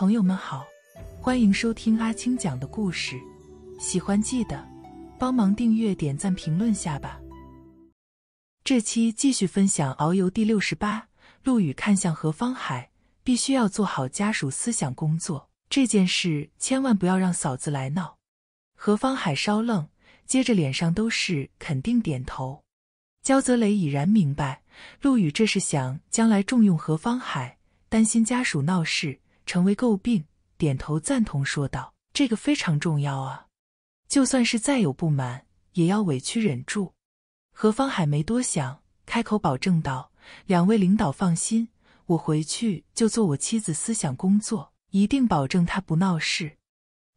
朋友们好，欢迎收听阿青讲的故事。喜欢记得帮忙订阅、点赞、评论下吧。这期继续分享《遨游》第六十八。陆羽看向何方海，必须要做好家属思想工作。这件事千万不要让嫂子来闹。何方海稍愣，接着脸上都是肯定点头。焦泽雷已然明白，陆羽这是想将来重用何方海，担心家属闹事。成为诟病，点头赞同说道：“这个非常重要啊，就算是再有不满，也要委屈忍住。”何方海没多想，开口保证道：“两位领导放心，我回去就做我妻子思想工作，一定保证她不闹事。”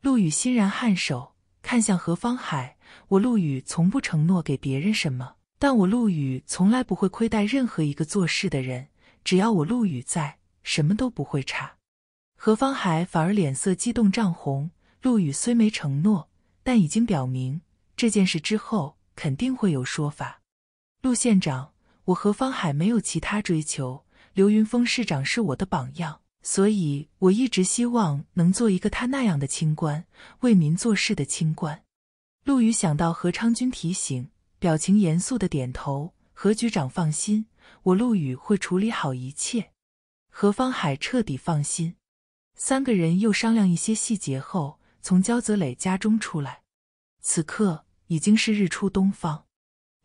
陆羽欣然颔首，看向何方海：“我陆羽从不承诺给别人什么，但我陆羽从来不会亏待任何一个做事的人。只要我陆羽在，什么都不会差。”何方海反而脸色激动涨红。陆羽虽没承诺，但已经表明这件事之后肯定会有说法。陆县长，我何方海没有其他追求，刘云峰市长是我的榜样，所以我一直希望能做一个他那样的清官，为民做事的清官。陆羽想到何昌军提醒，表情严肃的点头。何局长放心，我陆羽会处理好一切。何方海彻底放心。三个人又商量一些细节后，从焦泽磊家中出来。此刻已经是日出东方，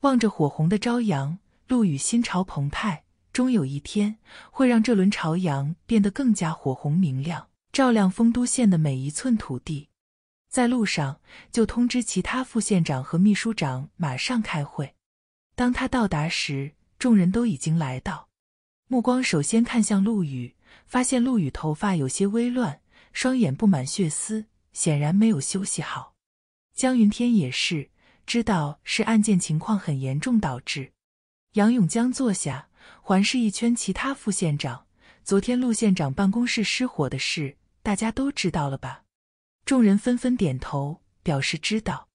望着火红的朝阳，陆羽心潮澎湃。终有一天，会让这轮朝阳变得更加火红明亮，照亮丰都县的每一寸土地。在路上就通知其他副县长和秘书长马上开会。当他到达时，众人都已经来到，目光首先看向陆羽。发现陆羽头发有些微乱，双眼布满血丝，显然没有休息好。江云天也是知道是案件情况很严重导致。杨永江坐下，环视一圈其他副县长。昨天陆县长办公室失火的事，大家都知道了吧？众人纷纷点头表示知道。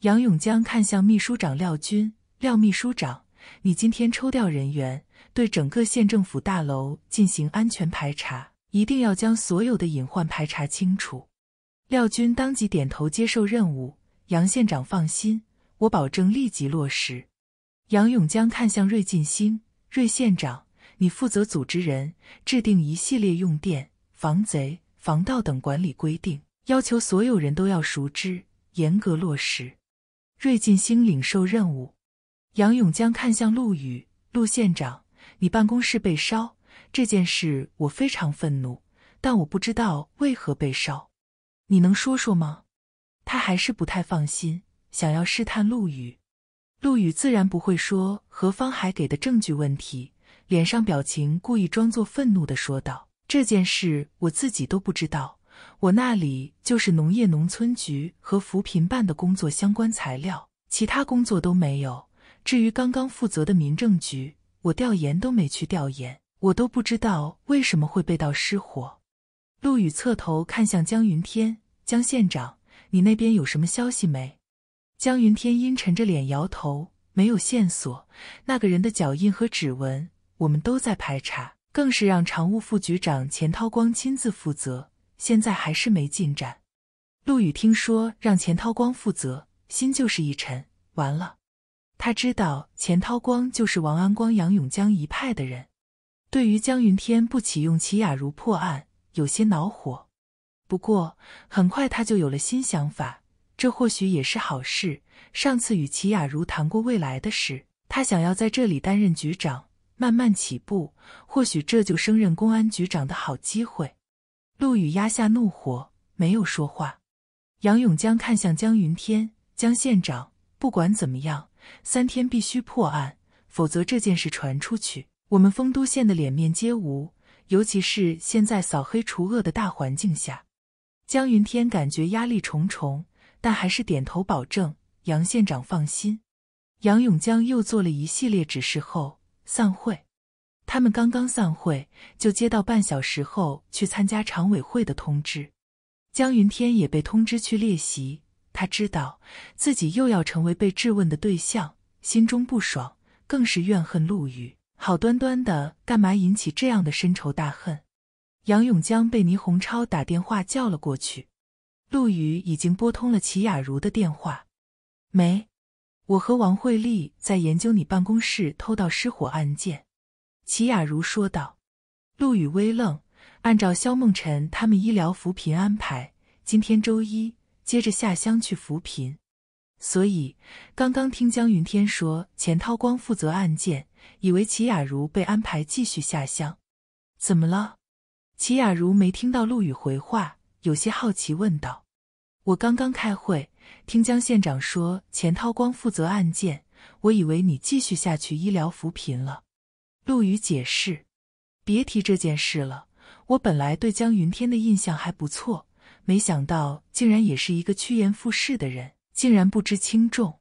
杨永江看向秘书长廖军，廖秘书长。你今天抽调人员，对整个县政府大楼进行安全排查，一定要将所有的隐患排查清楚。廖军当即点头接受任务。杨县长放心，我保证立即落实。杨永江看向瑞晋兴，瑞县长，你负责组织人制定一系列用电、防贼、防盗等管理规定，要求所有人都要熟知，严格落实。瑞晋兴领受任务。杨永江看向陆羽，陆县长，你办公室被烧这件事，我非常愤怒，但我不知道为何被烧，你能说说吗？他还是不太放心，想要试探陆羽。陆羽自然不会说何方海给的证据问题，脸上表情故意装作愤怒的说道：“这件事我自己都不知道，我那里就是农业农村局和扶贫办的工作相关材料，其他工作都没有。”至于刚刚负责的民政局，我调研都没去调研，我都不知道为什么会被盗失火。陆羽侧头看向江云天，江县长，你那边有什么消息没？江云天阴沉着脸摇头，没有线索。那个人的脚印和指纹，我们都在排查，更是让常务副局长钱涛光亲自负责，现在还是没进展。陆羽听说让钱涛光负责，心就是一沉，完了。他知道钱涛光就是王安光、杨永江一派的人，对于江云天不启用齐雅茹破案有些恼火。不过很快他就有了新想法，这或许也是好事。上次与齐雅茹谈过未来的事，他想要在这里担任局长，慢慢起步，或许这就升任公安局长的好机会。陆羽压下怒火，没有说话。杨永江看向江云天，江县长，不管怎么样。三天必须破案，否则这件事传出去，我们丰都县的脸面皆无。尤其是现在扫黑除恶的大环境下，江云天感觉压力重重，但还是点头保证。杨县长放心。杨永江又做了一系列指示后散会。他们刚刚散会，就接到半小时后去参加常委会的通知。江云天也被通知去列席。他知道自己又要成为被质问的对象，心中不爽，更是怨恨陆羽。好端端的，干嘛引起这样的深仇大恨？杨永江被倪洪超打电话叫了过去。陆羽已经拨通了齐雅茹的电话。没，我和王慧丽在研究你办公室偷盗失火案件。齐雅茹说道。陆羽微愣。按照肖梦辰他们医疗扶贫安排，今天周一。接着下乡去扶贫，所以刚刚听江云天说钱涛光负责案件，以为齐雅茹被安排继续下乡。怎么了？齐雅茹没听到陆羽回话，有些好奇问道：“我刚刚开会，听江县长说钱涛光负责案件，我以为你继续下去医疗扶贫了。”陆羽解释：“别提这件事了，我本来对江云天的印象还不错。”没想到竟然也是一个趋炎附势的人，竟然不知轻重。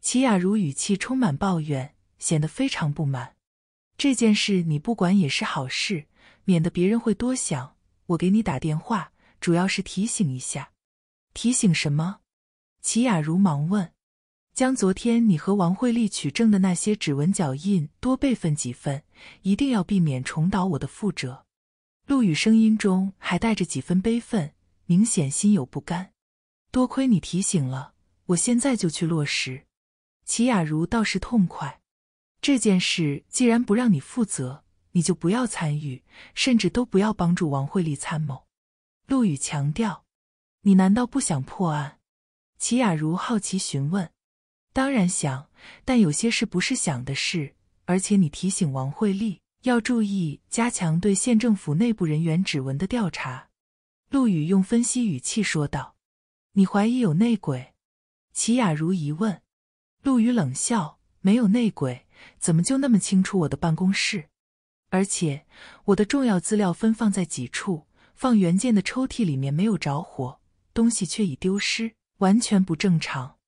齐雅茹语气充满抱怨，显得非常不满。这件事你不管也是好事，免得别人会多想。我给你打电话，主要是提醒一下。提醒什么？齐雅茹忙问。将昨天你和王慧丽取证的那些指纹脚印多备份几份，一定要避免重蹈我的覆辙。陆羽声音中还带着几分悲愤。明显心有不甘，多亏你提醒了，我现在就去落实。齐雅茹倒是痛快，这件事既然不让你负责，你就不要参与，甚至都不要帮助王慧丽参谋。陆羽强调：“你难道不想破案？”齐雅茹好奇询问：“当然想，但有些事不是想的事，而且你提醒王慧丽要注意加强对县政府内部人员指纹的调查。”陆羽用分析语气说道：“你怀疑有内鬼？”齐雅茹疑问。陆羽冷笑：“没有内鬼，怎么就那么清楚我的办公室？而且我的重要资料分放在几处，放原件的抽屉里面没有着火，东西却已丢失，完全不正常。”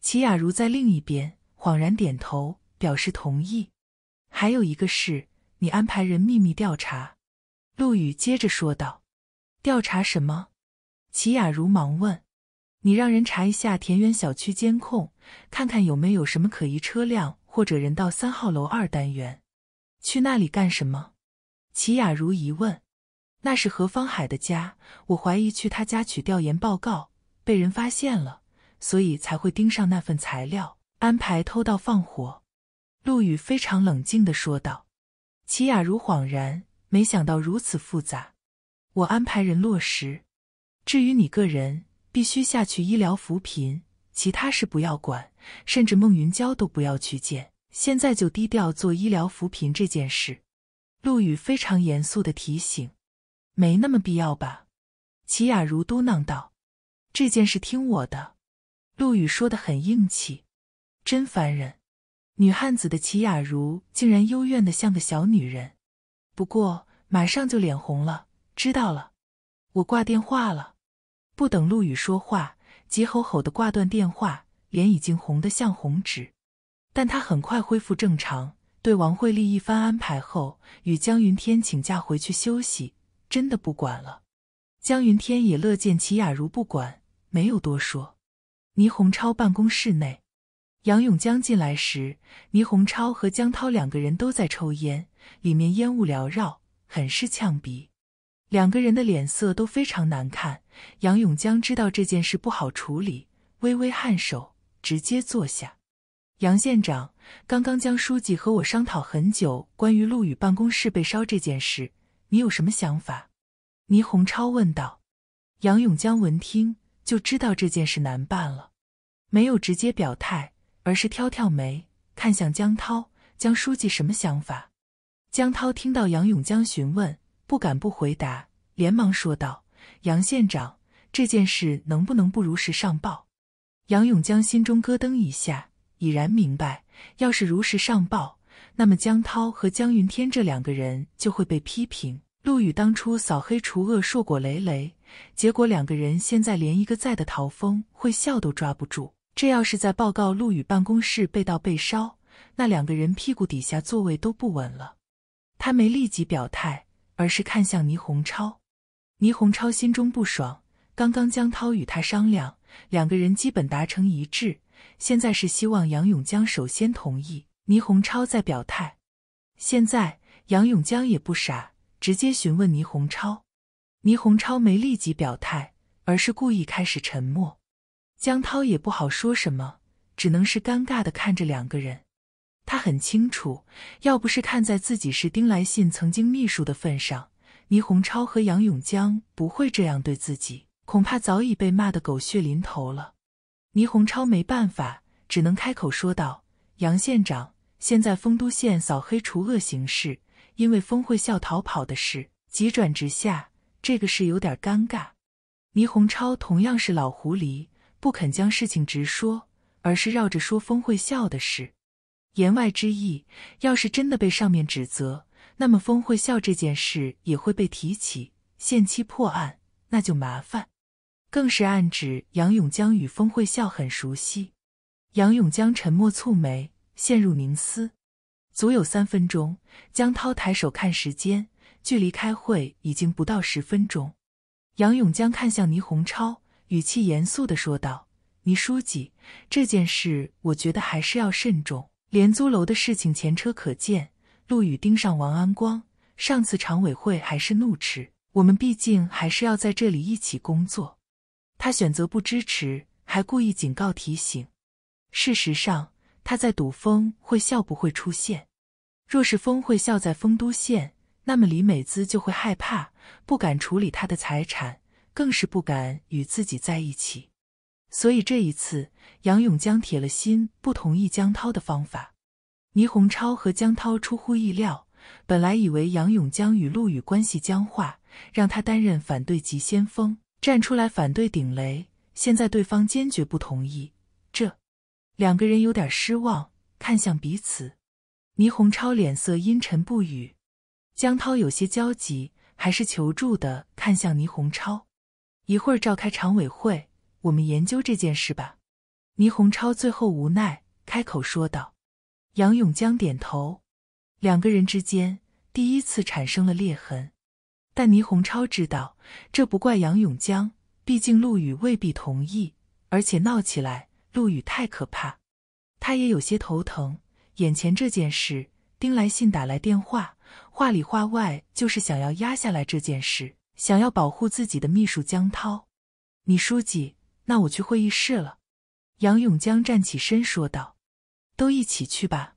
齐雅茹在另一边恍然点头，表示同意。还有一个事，你安排人秘密调查。”陆羽接着说道。调查什么？齐雅茹忙问：“你让人查一下田园小区监控，看看有没有什么可疑车辆或者人到三号楼二单元，去那里干什么？”齐雅茹疑问：“那是何方海的家，我怀疑去他家取调研报告，被人发现了，所以才会盯上那份材料，安排偷盗放火。”陆羽非常冷静地说道。齐雅茹恍然，没想到如此复杂。我安排人落实，至于你个人，必须下去医疗扶贫，其他事不要管，甚至孟云娇都不要去见。现在就低调做医疗扶贫这件事。陆羽非常严肃的提醒：“没那么必要吧？”齐雅茹嘟囔道：“这件事听我的。”陆羽说的很硬气，真烦人。女汉子的齐雅茹竟然幽怨的像个小女人，不过马上就脸红了。知道了，我挂电话了。不等陆羽说话，急吼吼的挂断电话，脸已经红的像红纸。但他很快恢复正常，对王慧丽一番安排后，与江云天请假回去休息，真的不管了。江云天也乐见齐雅茹不管，没有多说。倪红超办公室内，杨永江进来时，倪红超和江涛两个人都在抽烟，里面烟雾缭绕，很是呛鼻。两个人的脸色都非常难看。杨永江知道这件事不好处理，微微颔首，直接坐下。杨县长，刚刚江书记和我商讨很久关于陆羽办公室被烧这件事，你有什么想法？倪洪超问道。杨永江闻听就知道这件事难办了，没有直接表态，而是挑挑眉，看向江涛。江书记什么想法？江涛听到杨永江询问。不敢不回答，连忙说道：“杨县长，这件事能不能不如实上报？”杨永江心中咯噔一下，已然明白，要是如实上报，那么江涛和江云天这两个人就会被批评。陆羽当初扫黑除恶，硕果累累，结果两个人现在连一个在的逃风会笑都抓不住。这要是在报告陆羽办公室被盗被烧，那两个人屁股底下座位都不稳了。他没立即表态。而是看向倪红超，倪红超心中不爽。刚刚江涛与他商量，两个人基本达成一致，现在是希望杨永江首先同意，倪红超再表态。现在杨永江也不傻，直接询问倪红超。倪红超没立即表态，而是故意开始沉默。江涛也不好说什么，只能是尴尬的看着两个人。他很清楚，要不是看在自己是丁来信曾经秘书的份上，倪洪超和杨永江不会这样对自己，恐怕早已被骂得狗血淋头了。倪洪超没办法，只能开口说道：“杨县长，现在丰都县扫黑除恶形势，因为峰会校逃跑的事急转直下，这个事有点尴尬。”倪洪超同样是老狐狸，不肯将事情直说，而是绕着说峰会校的事。言外之意，要是真的被上面指责，那么封会笑这件事也会被提起，限期破案，那就麻烦。更是暗指杨永江与封会笑很熟悉。杨永江沉默蹙眉，陷入凝思，足有三分钟。江涛抬手看时间，距离开会已经不到十分钟。杨永江看向倪洪超，语气严肃的说道：“倪书记，这件事我觉得还是要慎重。”廉租楼的事情前车可鉴，陆羽盯上王安光。上次常委会还是怒斥我们，毕竟还是要在这里一起工作。他选择不支持，还故意警告提醒。事实上，他在赌峰会笑不会出现。若是峰会笑在丰都县，那么李美姿就会害怕，不敢处理他的财产，更是不敢与自己在一起。所以这一次，杨永江铁了心不同意江涛的方法。倪洪超和江涛出乎意料，本来以为杨永江与陆羽关系僵化，让他担任反对急先锋，站出来反对顶雷。现在对方坚决不同意，这两个人有点失望，看向彼此。倪洪超脸色阴沉不语，江涛有些焦急，还是求助的看向倪洪超。一会儿召开常委会。我们研究这件事吧，倪洪超最后无奈开口说道。杨永江点头，两个人之间第一次产生了裂痕。但倪洪超知道这不怪杨永江，毕竟陆羽未必同意，而且闹起来陆羽太可怕，他也有些头疼。眼前这件事，丁来信打来电话，话里话外就是想要压下来这件事，想要保护自己的秘书江涛，你书记。那我去会议室了。”杨永江站起身说道，“都一起去吧。”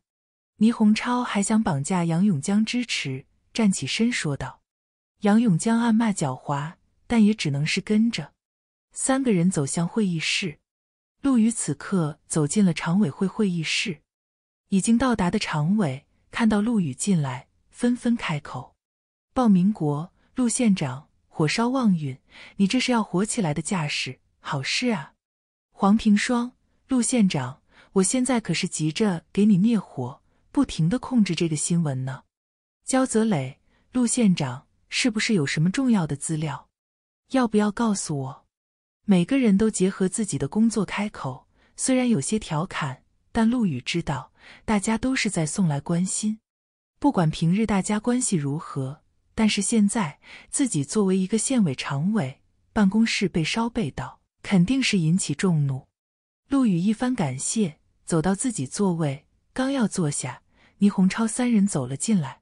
倪洪超还想绑架杨永江支持，站起身说道。杨永江暗骂狡猾，但也只能是跟着。三个人走向会议室。陆羽此刻走进了常委会会议室，已经到达的常委看到陆羽进来，纷纷开口：“鲍明国，陆县长，火烧望云，你这是要火起来的架势。”好事啊，黄平双，陆县长，我现在可是急着给你灭火，不停的控制这个新闻呢。焦泽磊，陆县长，是不是有什么重要的资料？要不要告诉我？每个人都结合自己的工作开口，虽然有些调侃，但陆羽知道大家都是在送来关心。不管平日大家关系如何，但是现在自己作为一个县委常委，办公室被烧被盗。肯定是引起众怒。陆羽一番感谢，走到自己座位，刚要坐下，倪红超三人走了进来。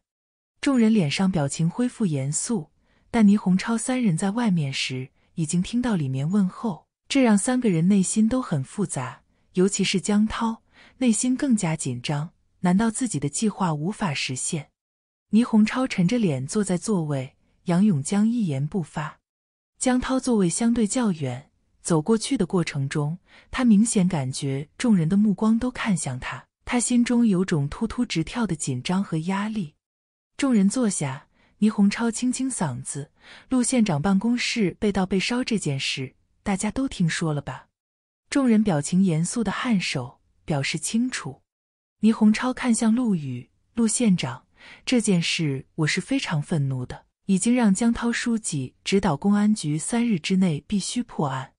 众人脸上表情恢复严肃，但倪红超三人在外面时已经听到里面问候，这让三个人内心都很复杂，尤其是江涛，内心更加紧张。难道自己的计划无法实现？倪虹超沉着脸坐在座位，杨永江一言不发。江涛座位相对较远。走过去的过程中，他明显感觉众人的目光都看向他，他心中有种突突直跳的紧张和压力。众人坐下，倪洪超清清嗓子：“陆县长办公室被盗被烧这件事，大家都听说了吧？”众人表情严肃的颔首，表示清楚。倪洪超看向陆羽：“陆县长，这件事我是非常愤怒的，已经让江涛书记指导公安局三日之内必须破案。”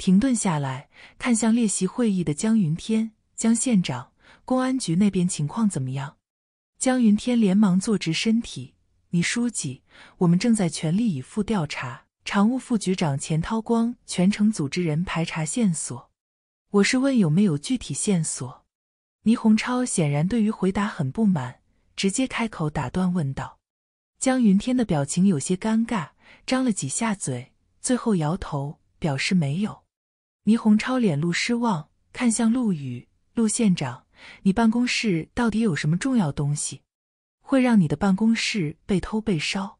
停顿下来，看向列席会议的江云天、江县长、公安局那边情况怎么样？江云天连忙坐直身体：“倪书记，我们正在全力以赴调查。常务副局长钱涛光全程组织人排查线索。我是问有没有具体线索。”倪洪超显然对于回答很不满，直接开口打断问道：“江云天的表情有些尴尬，张了几下嘴，最后摇头表示没有。”倪洪超脸露失望，看向陆羽：“陆县长，你办公室到底有什么重要东西，会让你的办公室被偷被烧？”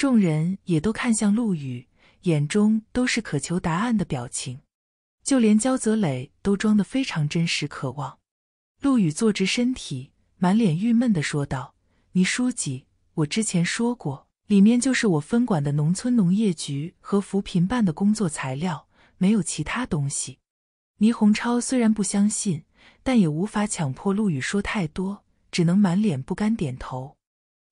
众人也都看向陆羽，眼中都是渴求答案的表情，就连焦泽磊都装的非常真实，渴望。陆羽坐直身体，满脸郁闷的说道：“倪书记，我之前说过，里面就是我分管的农村农业局和扶贫办的工作材料。”没有其他东西。倪洪超虽然不相信，但也无法强迫陆羽说太多，只能满脸不甘点头。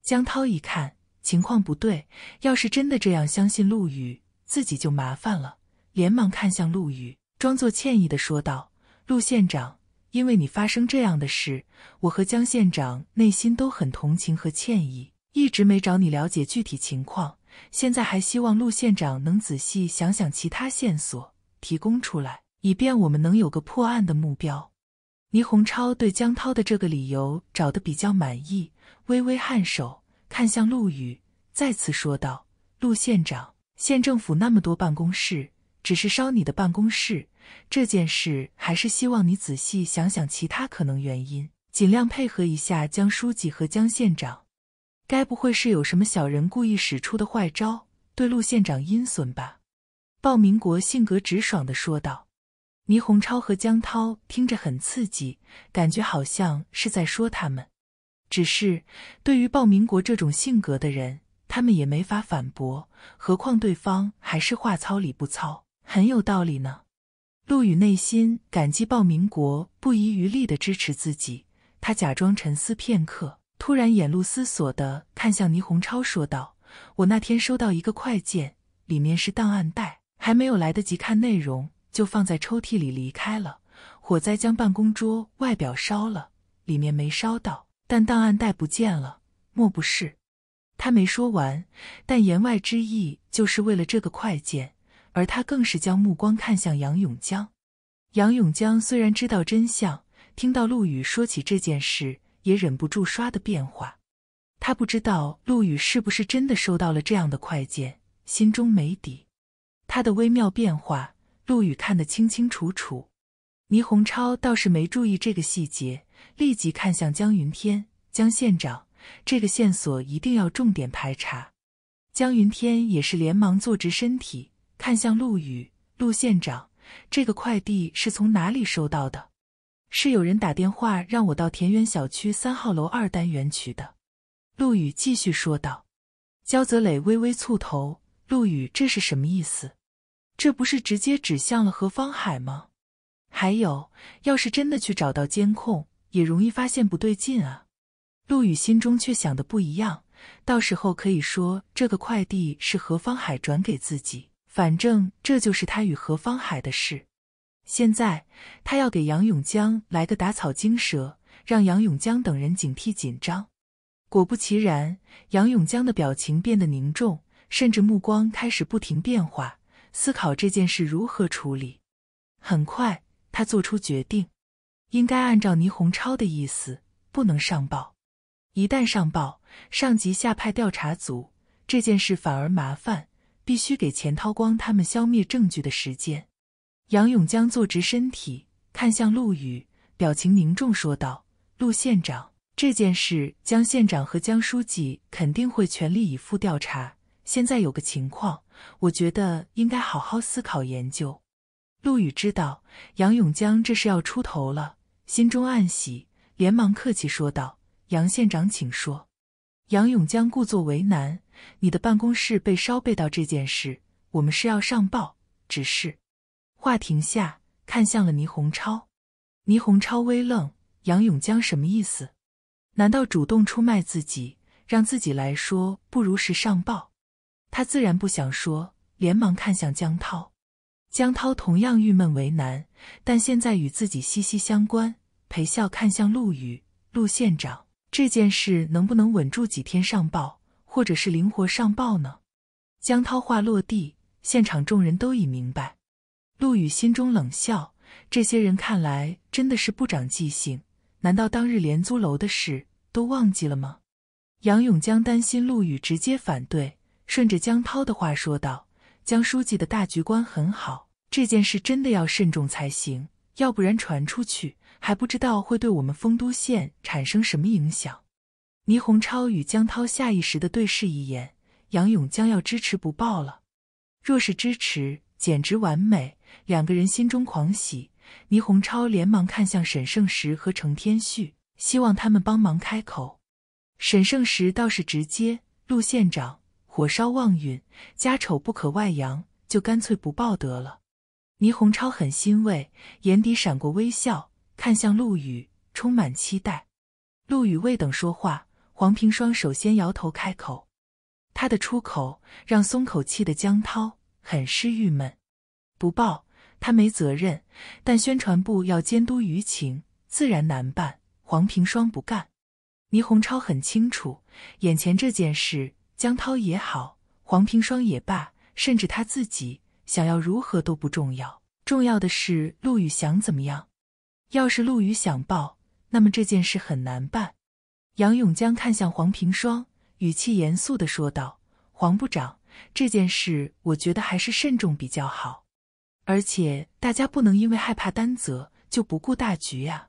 江涛一看情况不对，要是真的这样相信陆羽，自己就麻烦了，连忙看向陆羽，装作歉意的说道：“陆县长，因为你发生这样的事，我和江县长内心都很同情和歉意，一直没找你了解具体情况，现在还希望陆县长能仔细想想其他线索。”提供出来，以便我们能有个破案的目标。倪洪超对江涛的这个理由找得比较满意，微微颔首，看向陆羽，再次说道：“陆县长，县政府那么多办公室，只是烧你的办公室这件事，还是希望你仔细想想其他可能原因，尽量配合一下江书记和江县长。该不会是有什么小人故意使出的坏招，对陆县长阴损吧？”鲍明国性格直爽的说道：“倪洪超和江涛听着很刺激，感觉好像是在说他们。只是对于鲍明国这种性格的人，他们也没法反驳。何况对方还是话糙理不糙，很有道理呢。”陆羽内心感激鲍明国不遗余力的支持自己。他假装沉思片刻，突然眼露思索的看向倪洪超，说道：“我那天收到一个快件，里面是档案袋。”还没有来得及看内容，就放在抽屉里离开了。火灾将办公桌外表烧了，里面没烧到，但档案袋不见了。莫不是他没说完，但言外之意就是为了这个快件。而他更是将目光看向杨永江。杨永江虽然知道真相，听到陆羽说起这件事，也忍不住唰的变化。他不知道陆羽是不是真的收到了这样的快件，心中没底。他的微妙变化，陆羽看得清清楚楚。倪洪超倒是没注意这个细节，立即看向江云天，江县长，这个线索一定要重点排查。江云天也是连忙坐直身体，看向陆羽，陆县长，这个快递是从哪里收到的？是有人打电话让我到田园小区三号楼二单元取的。陆羽继续说道。焦泽磊微微蹙头，陆羽这是什么意思？这不是直接指向了何方海吗？还有，要是真的去找到监控，也容易发现不对劲啊。陆羽心中却想的不一样，到时候可以说这个快递是何方海转给自己，反正这就是他与何方海的事。现在他要给杨永江来个打草惊蛇，让杨永江等人警惕紧张。果不其然，杨永江的表情变得凝重，甚至目光开始不停变化。思考这件事如何处理，很快他做出决定，应该按照倪洪超的意思，不能上报。一旦上报，上级下派调查组，这件事反而麻烦，必须给钱涛光他们消灭证据的时间。杨永江坐直身体，看向陆羽，表情凝重说道：“陆县长，这件事江县长和江书记肯定会全力以赴调查。现在有个情况。”我觉得应该好好思考研究。陆羽知道杨永江这是要出头了，心中暗喜，连忙客气说道：“杨县长，请说。”杨永江故作为难：“你的办公室被烧被盗这件事，我们是要上报，只是……”话停下，看向了倪洪超。倪洪超微愣：“杨永江什么意思？难道主动出卖自己，让自己来说不如实上报？”他自然不想说，连忙看向江涛。江涛同样郁闷为难，但现在与自己息息相关。裴笑看向陆羽，陆县长，这件事能不能稳住几天上报，或者是灵活上报呢？江涛话落地，现场众人都已明白。陆羽心中冷笑：这些人看来真的是不长记性，难道当日廉租楼的事都忘记了吗？杨永江担心陆羽直接反对。顺着江涛的话说道：“江书记的大局观很好，这件事真的要慎重才行，要不然传出去，还不知道会对我们丰都县产生什么影响。”倪洪超与江涛下意识的对视一眼，杨勇将要支持不报了。若是支持，简直完美。两个人心中狂喜。倪洪超连忙看向沈胜石和程天旭，希望他们帮忙开口。沈胜石倒是直接，陆县长。火烧旺运，家丑不可外扬，就干脆不报得了。倪洪超很欣慰，眼底闪过微笑，看向陆羽，充满期待。陆羽未等说话，黄平双首先摇头开口。他的出口让松口气的江涛很是郁闷。不报，他没责任，但宣传部要监督舆情，自然难办。黄平双不干。倪洪超很清楚，眼前这件事。江涛也好，黄平霜也罢，甚至他自己想要如何都不重要，重要的是陆羽想怎么样。要是陆羽想报，那么这件事很难办。杨永江看向黄平霜，语气严肃地说道：“黄部长，这件事我觉得还是慎重比较好。而且大家不能因为害怕担责就不顾大局啊！”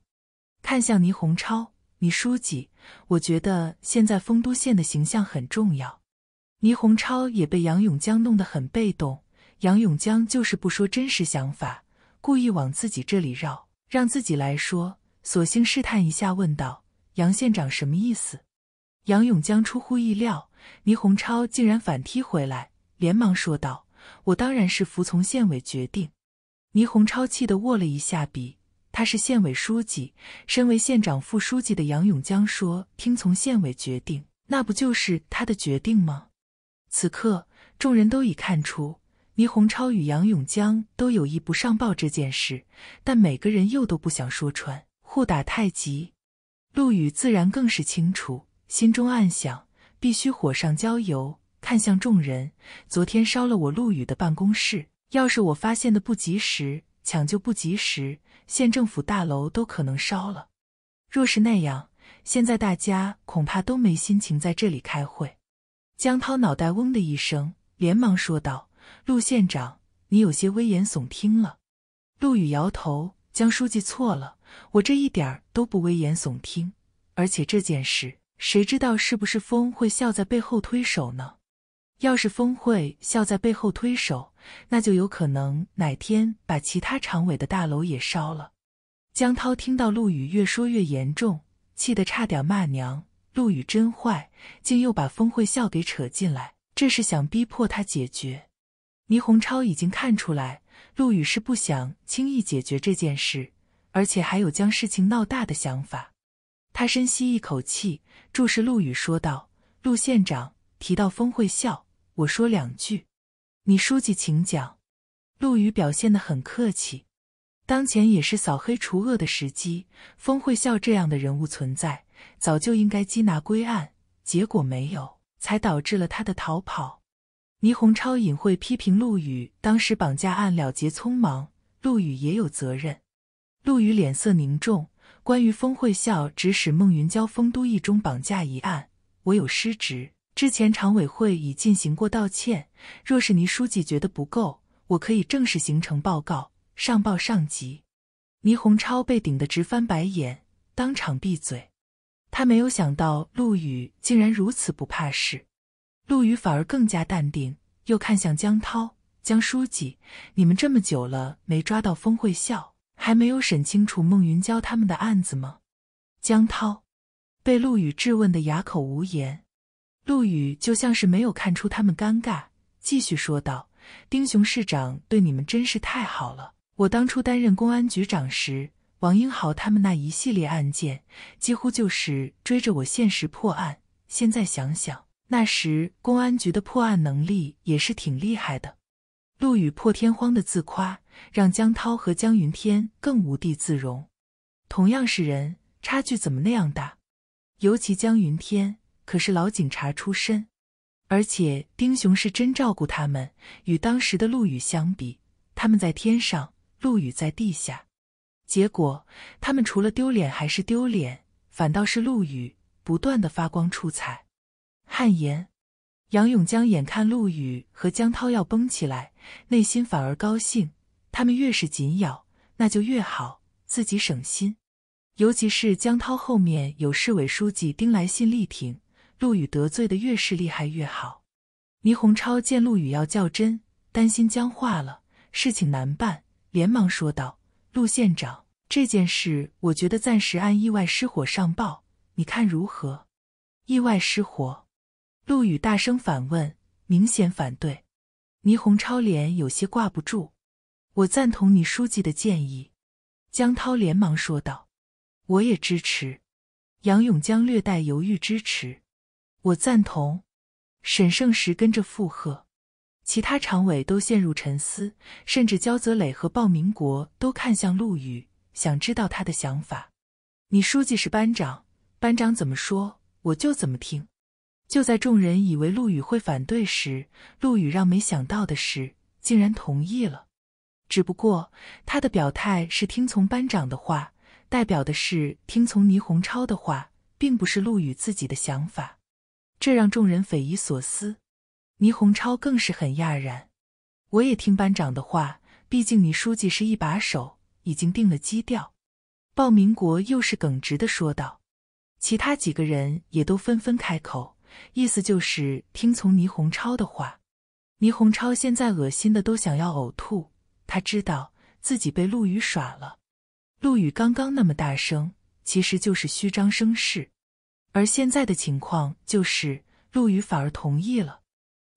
看向倪洪超。倪书记，我觉得现在丰都县的形象很重要。倪洪超也被杨永江弄得很被动，杨永江就是不说真实想法，故意往自己这里绕，让自己来说。索性试探一下，问道：“杨县长什么意思？”杨永江出乎意料，倪洪超竟然反踢回来，连忙说道：“我当然是服从县委决定。”倪洪超气得握了一下笔。他是县委书记，身为县长、副书记的杨永江说：“听从县委决定，那不就是他的决定吗？”此刻，众人都已看出，倪洪超与杨永江都有意不上报这件事，但每个人又都不想说穿，互打太极。陆羽自然更是清楚，心中暗想：必须火上浇油。看向众人：“昨天烧了我陆羽的办公室，要是我发现的不及时，抢救不及时。”县政府大楼都可能烧了，若是那样，现在大家恐怕都没心情在这里开会。江涛脑袋嗡的一声，连忙说道：“陆县长，你有些危言耸听了。”陆羽摇头：“江书记错了，我这一点儿都不危言耸听，而且这件事，谁知道是不是风会笑在背后推手呢？要是风会笑在背后推手。”那就有可能哪天把其他常委的大楼也烧了。江涛听到陆羽越说越严重，气得差点骂娘。陆羽真坏，竟又把封会笑给扯进来，这是想逼迫他解决。倪洪超已经看出来，陆羽是不想轻易解决这件事，而且还有将事情闹大的想法。他深吸一口气，注视陆羽说道：“陆县长提到封会笑，我说两句。”李书记，请讲。陆羽表现得很客气。当前也是扫黑除恶的时机，封会校这样的人物存在，早就应该缉拿归案，结果没有，才导致了他的逃跑。倪洪超隐晦批评陆羽，当时绑架案了结匆忙，陆羽也有责任。陆羽脸色凝重，关于封会校指使孟云娇丰都一中绑架一案，我有失职。之前常委会已进行过道歉，若是倪书记觉得不够，我可以正式形成报告上报上级。倪洪超被顶得直翻白眼，当场闭嘴。他没有想到陆羽竟然如此不怕事，陆羽反而更加淡定，又看向江涛。江书记，你们这么久了没抓到封会笑，还没有审清楚孟云娇他们的案子吗？江涛被陆羽质问的哑口无言。陆羽就像是没有看出他们尴尬，继续说道：“丁雄市长对你们真是太好了。我当初担任公安局长时，王英豪他们那一系列案件，几乎就是追着我限时破案。现在想想，那时公安局的破案能力也是挺厉害的。”陆羽破天荒的自夸，让江涛和江云天更无地自容。同样是人，差距怎么那样大？尤其江云天。可是老警察出身，而且丁雄是真照顾他们。与当时的陆羽相比，他们在天上，陆羽在地下。结果他们除了丢脸还是丢脸，反倒是陆羽不断的发光出彩。汗颜。杨永江眼看陆羽和江涛要崩起来，内心反而高兴。他们越是紧咬，那就越好，自己省心。尤其是江涛后面有市委书记丁来信力挺。陆羽得罪的越是厉害越好。倪洪超见陆羽要较真，担心僵化了事情难办，连忙说道：“陆县长，这件事我觉得暂时按意外失火上报，你看如何？”意外失火？陆羽大声反问，明显反对。倪洪超脸有些挂不住：“我赞同倪书记的建议。”江涛连忙说道：“我也支持。”杨永江略带犹豫支持。我赞同，沈胜时跟着附和，其他常委都陷入沉思，甚至焦泽磊和鲍明国都看向陆羽，想知道他的想法。你书记是班长，班长怎么说我就怎么听。就在众人以为陆羽会反对时，陆羽让没想到的是，竟然同意了。只不过他的表态是听从班长的话，代表的是听从倪洪超的话，并不是陆羽自己的想法。这让众人匪夷所思，倪红超更是很讶然。我也听班长的话，毕竟你书记是一把手，已经定了基调。鲍明国又是耿直的说道，其他几个人也都纷纷开口，意思就是听从倪红超的话。倪红超现在恶心的都想要呕吐，他知道自己被陆羽耍了。陆羽刚刚那么大声，其实就是虚张声势。而现在的情况就是，陆羽反而同意了。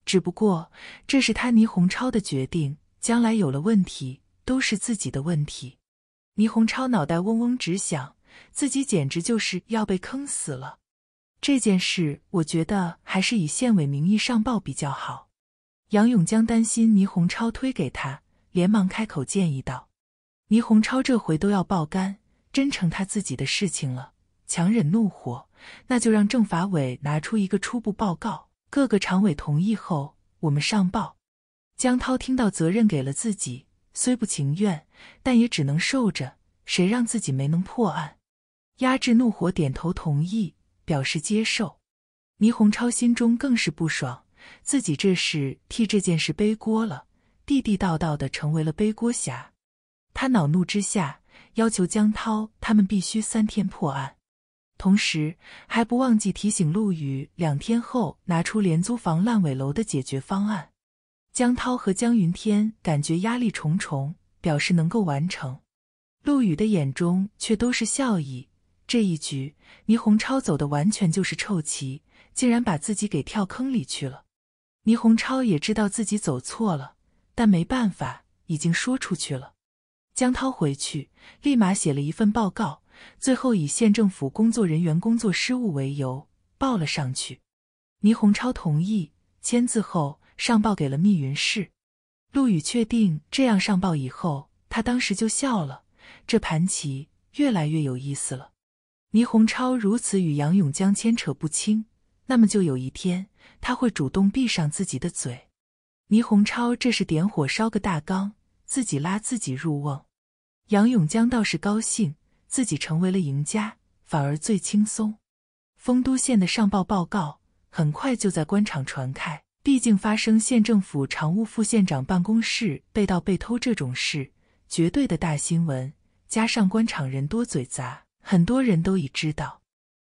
只不过这是他倪洪超的决定，将来有了问题都是自己的问题。倪洪超脑袋嗡嗡直响，自己简直就是要被坑死了。这件事，我觉得还是以县委名义上报比较好。杨永江担心倪洪超推给他，连忙开口建议道：“倪洪超这回都要爆肝，真成他自己的事情了。”强忍怒火。那就让政法委拿出一个初步报告，各个常委同意后，我们上报。江涛听到责任给了自己，虽不情愿，但也只能受着。谁让自己没能破案？压制怒火，点头同意，表示接受。倪洪超心中更是不爽，自己这是替这件事背锅了，地地道道的成为了背锅侠。他恼怒之下，要求江涛他们必须三天破案。同时还不忘记提醒陆羽，两天后拿出廉租房、烂尾楼的解决方案。江涛和江云天感觉压力重重，表示能够完成。陆羽的眼中却都是笑意。这一局，倪红超走的完全就是臭棋，竟然把自己给跳坑里去了。倪红超也知道自己走错了，但没办法，已经说出去了。江涛回去立马写了一份报告。最后以县政府工作人员工作失误为由报了上去。倪洪超同意签字后，上报给了密云市。陆羽确定这样上报以后，他当时就笑了。这盘棋越来越有意思了。倪洪超如此与杨永江牵扯不清，那么就有一天他会主动闭上自己的嘴。倪洪超这是点火烧个大缸，自己拉自己入瓮。杨永江倒是高兴。自己成为了赢家，反而最轻松。丰都县的上报报告很快就在官场传开，毕竟发生县政府常务副县长办公室被盗被偷这种事，绝对的大新闻。加上官场人多嘴杂，很多人都已知道。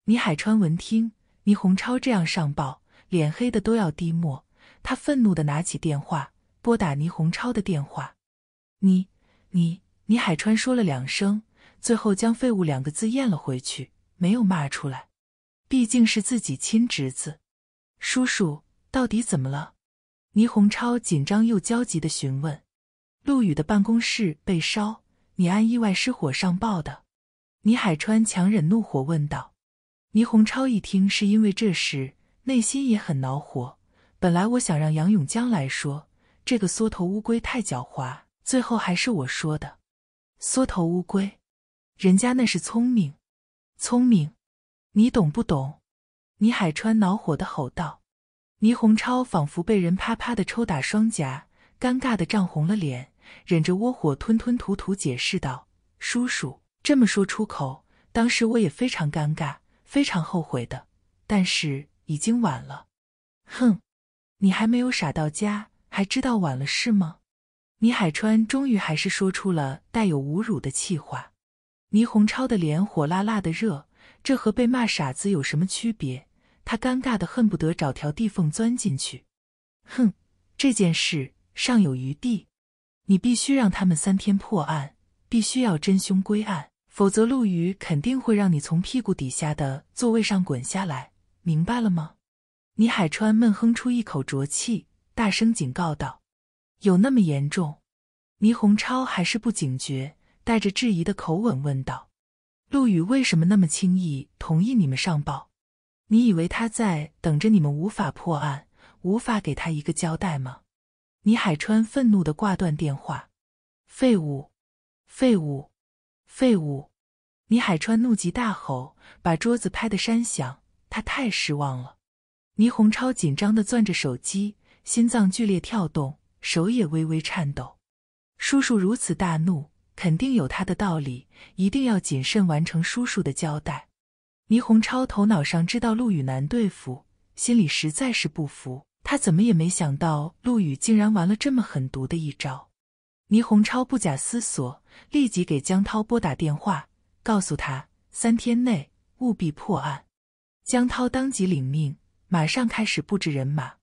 倪海川闻听倪洪超这样上报，脸黑的都要滴墨。他愤怒的拿起电话，拨打倪洪超的电话。你、你、倪海川说了两声。最后将“废物”两个字咽了回去，没有骂出来。毕竟是自己亲侄子，叔叔到底怎么了？倪洪超紧张又焦急地询问。陆羽的办公室被烧，你按意外失火上报的。倪海川强忍怒火问道。倪洪超一听是因为这事，内心也很恼火。本来我想让杨永江来说，这个缩头乌龟太狡猾，最后还是我说的。缩头乌龟。人家那是聪明，聪明，你懂不懂？倪海川恼火的吼道。倪洪超仿佛被人啪啪的抽打双颊，尴尬的涨红了脸，忍着窝火，吞吞吐吐解释道：“叔叔这么说出口，当时我也非常尴尬，非常后悔的，但是已经晚了。”哼，你还没有傻到家，还知道晚了是吗？倪海川终于还是说出了带有侮辱的气话。倪红超的脸火辣辣的热，这和被骂傻子有什么区别？他尴尬的恨不得找条地缝钻进去。哼，这件事尚有余地，你必须让他们三天破案，必须要真凶归案，否则陆羽肯定会让你从屁股底下的座位上滚下来。明白了吗？倪海川闷哼出一口浊气，大声警告道：“有那么严重？”倪红超还是不警觉。带着质疑的口吻问道：“陆羽为什么那么轻易同意你们上报？你以为他在等着你们无法破案，无法给他一个交代吗？”倪海川愤怒的挂断电话：“废物！废物！废物！”倪海川怒极大吼，把桌子拍得山响。他太失望了。倪洪超紧张的攥着手机，心脏剧烈跳动，手也微微颤抖。叔叔如此大怒。肯定有他的道理，一定要谨慎完成叔叔的交代。倪洪超头脑上知道陆羽难对付，心里实在是不服。他怎么也没想到陆羽竟然玩了这么狠毒的一招。倪洪超不假思索，立即给江涛拨打电话，告诉他三天内务必破案。江涛当即领命，马上开始布置人马。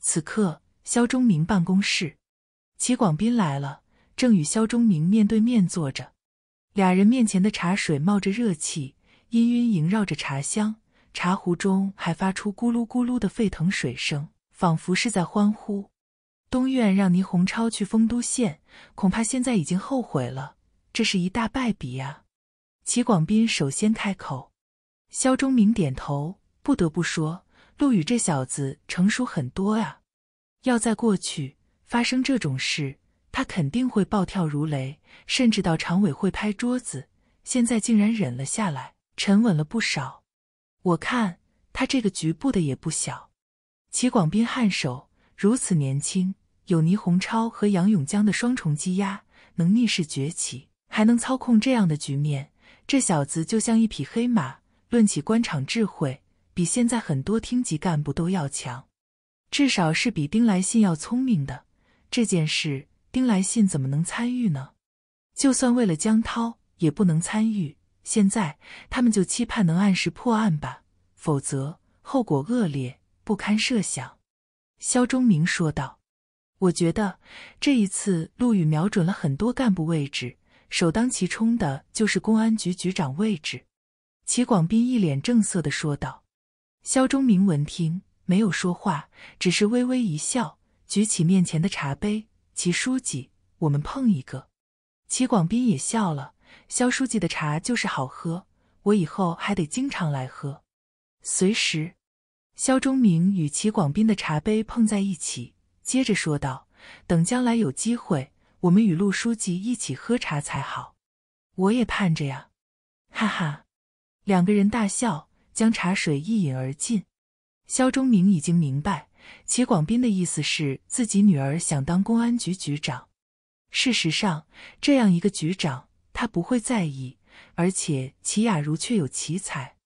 此刻，肖中明办公室，齐广斌来了。正与肖忠明面对面坐着，俩人面前的茶水冒着热气，氤氲萦绕着茶香，茶壶中还发出咕噜咕噜的沸腾水声，仿佛是在欢呼。东院让倪洪超去丰都县，恐怕现在已经后悔了，这是一大败笔呀！齐广斌首先开口，肖忠明点头，不得不说，陆羽这小子成熟很多啊。要在过去发生这种事。他肯定会暴跳如雷，甚至到常委会拍桌子。现在竟然忍了下来，沉稳了不少。我看他这个局部的也不小。齐广斌颔首，如此年轻，有倪洪超和杨永江的双重积压，能逆势崛起，还能操控这样的局面，这小子就像一匹黑马。论起官场智慧，比现在很多厅级干部都要强，至少是比丁来信要聪明的。这件事。丁来信怎么能参与呢？就算为了江涛也不能参与。现在他们就期盼能按时破案吧，否则后果恶劣，不堪设想。”肖忠明说道。“我觉得这一次陆羽瞄准了很多干部位置，首当其冲的就是公安局局长位置。”齐广斌一脸正色的说道。肖忠明闻听，没有说话，只是微微一笑，举起面前的茶杯。齐书记，我们碰一个。齐广斌也笑了。肖书记的茶就是好喝，我以后还得经常来喝。随时。肖中明与齐广斌的茶杯碰在一起，接着说道：“等将来有机会，我们与陆书记一起喝茶才好。我也盼着呀。”哈哈，两个人大笑，将茶水一饮而尽。肖中明已经明白。齐广斌的意思是自己女儿想当公安局局长。事实上，这样一个局长他不会在意，而且齐雅茹却有奇才。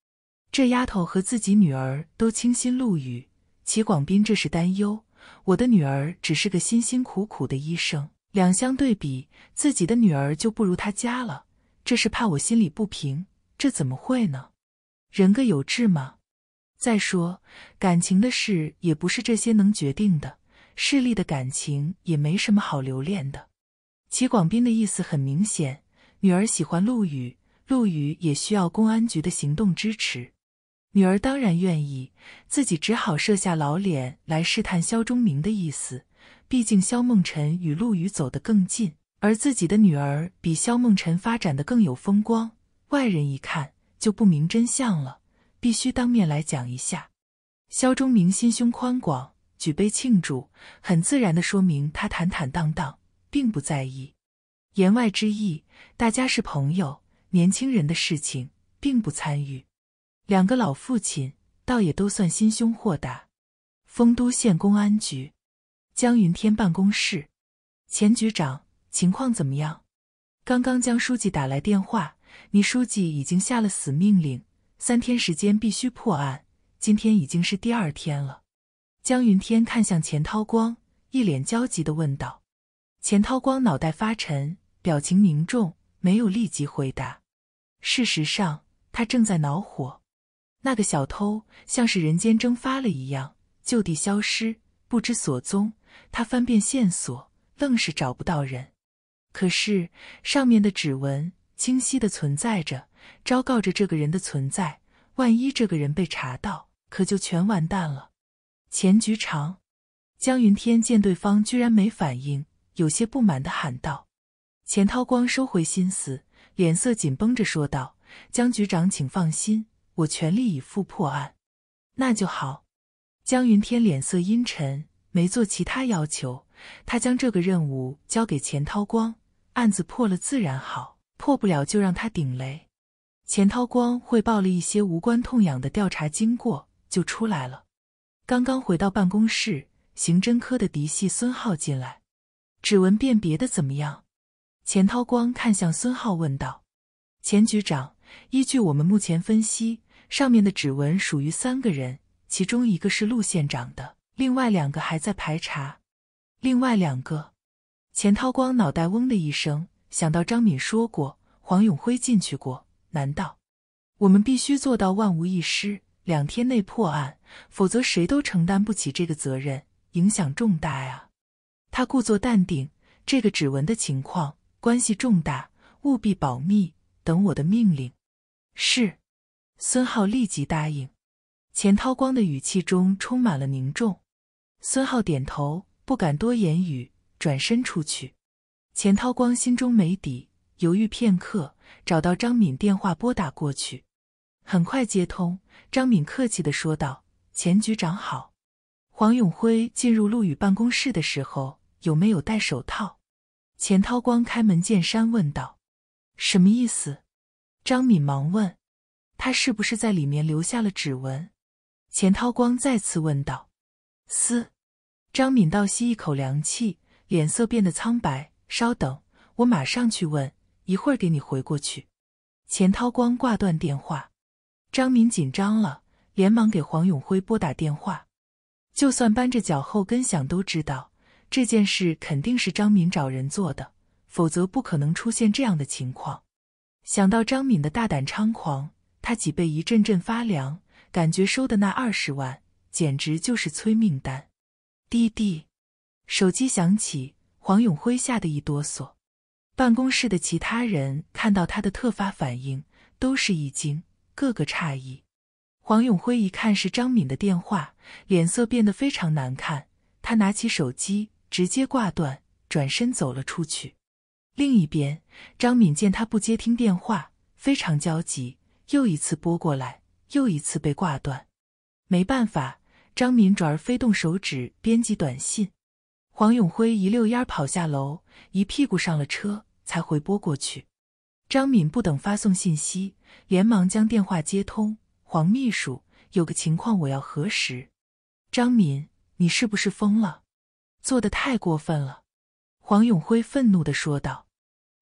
这丫头和自己女儿都清心露语。齐广斌这是担忧我的女儿只是个辛辛苦苦的医生，两相对比，自己的女儿就不如他家了。这是怕我心里不平，这怎么会呢？人各有志嘛。再说，感情的事也不是这些能决定的。势力的感情也没什么好留恋的。齐广斌的意思很明显，女儿喜欢陆羽，陆羽也需要公安局的行动支持。女儿当然愿意，自己只好设下老脸来试探肖中明的意思。毕竟肖梦辰与陆羽走得更近，而自己的女儿比肖梦辰发展的更有风光，外人一看就不明真相了。必须当面来讲一下。肖忠明心胸宽广，举杯庆祝，很自然的说明他坦坦荡荡，并不在意。言外之意，大家是朋友，年轻人的事情并不参与。两个老父亲倒也都算心胸豁达。丰都县公安局，江云天办公室，钱局长，情况怎么样？刚刚江书记打来电话，你书记已经下了死命令。三天时间必须破案，今天已经是第二天了。江云天看向钱涛光，一脸焦急地问道：“钱涛光，脑袋发沉，表情凝重，没有立即回答。事实上，他正在恼火。那个小偷像是人间蒸发了一样，就地消失，不知所踪。他翻遍线索，愣是找不到人。可是上面的指纹清晰的存在着。”昭告着这个人的存在，万一这个人被查到，可就全完蛋了。钱局长，江云天见对方居然没反应，有些不满地喊道：“钱涛光，收回心思，脸色紧绷着说道：‘江局长，请放心，我全力以赴破案。’那就好。”江云天脸色阴沉，没做其他要求，他将这个任务交给钱涛光，案子破了自然好，破不了就让他顶雷。钱涛光汇报了一些无关痛痒的调查经过，就出来了。刚刚回到办公室，刑侦科的嫡系孙浩进来，指纹辨别的怎么样？钱涛光看向孙浩问道：“钱局长，依据我们目前分析，上面的指纹属于三个人，其中一个是陆县长的，另外两个还在排查。另外两个。”钱涛光脑袋嗡的一声，想到张敏说过黄永辉进去过。难道我们必须做到万无一失，两天内破案？否则谁都承担不起这个责任，影响重大啊！他故作淡定：“这个指纹的情况关系重大，务必保密，等我的命令。”是，孙浩立即答应。钱涛光的语气中充满了凝重。孙浩点头，不敢多言语，转身出去。钱涛光心中没底，犹豫片刻。找到张敏电话，拨打过去，很快接通。张敏客气的说道：“钱局长好。”黄永辉进入陆羽办公室的时候，有没有戴手套？钱涛光开门见山问道：“什么意思？”张敏忙问：“他是不是在里面留下了指纹？”钱涛光再次问道：“嘶！”张敏倒吸一口凉气，脸色变得苍白。稍等，我马上去问。一会儿给你回过去。钱涛光挂断电话，张敏紧张了，连忙给黄永辉拨打电话。就算扳着脚后跟想，都知道这件事肯定是张敏找人做的，否则不可能出现这样的情况。想到张敏的大胆猖狂，他脊背一阵阵发凉，感觉收的那二十万简直就是催命丹。滴滴，手机响起，黄永辉吓得一哆嗦。办公室的其他人看到他的特发反应，都是一惊，个个诧异。黄永辉一看是张敏的电话，脸色变得非常难看。他拿起手机，直接挂断，转身走了出去。另一边，张敏见他不接听电话，非常焦急，又一次拨过来，又一次被挂断。没办法，张敏转而飞动手指编辑短信。黄永辉一溜烟跑下楼，一屁股上了车，才回拨过去。张敏不等发送信息，连忙将电话接通。黄秘书，有个情况我要核实。张敏，你是不是疯了？做的太过分了！黄永辉愤怒地说道。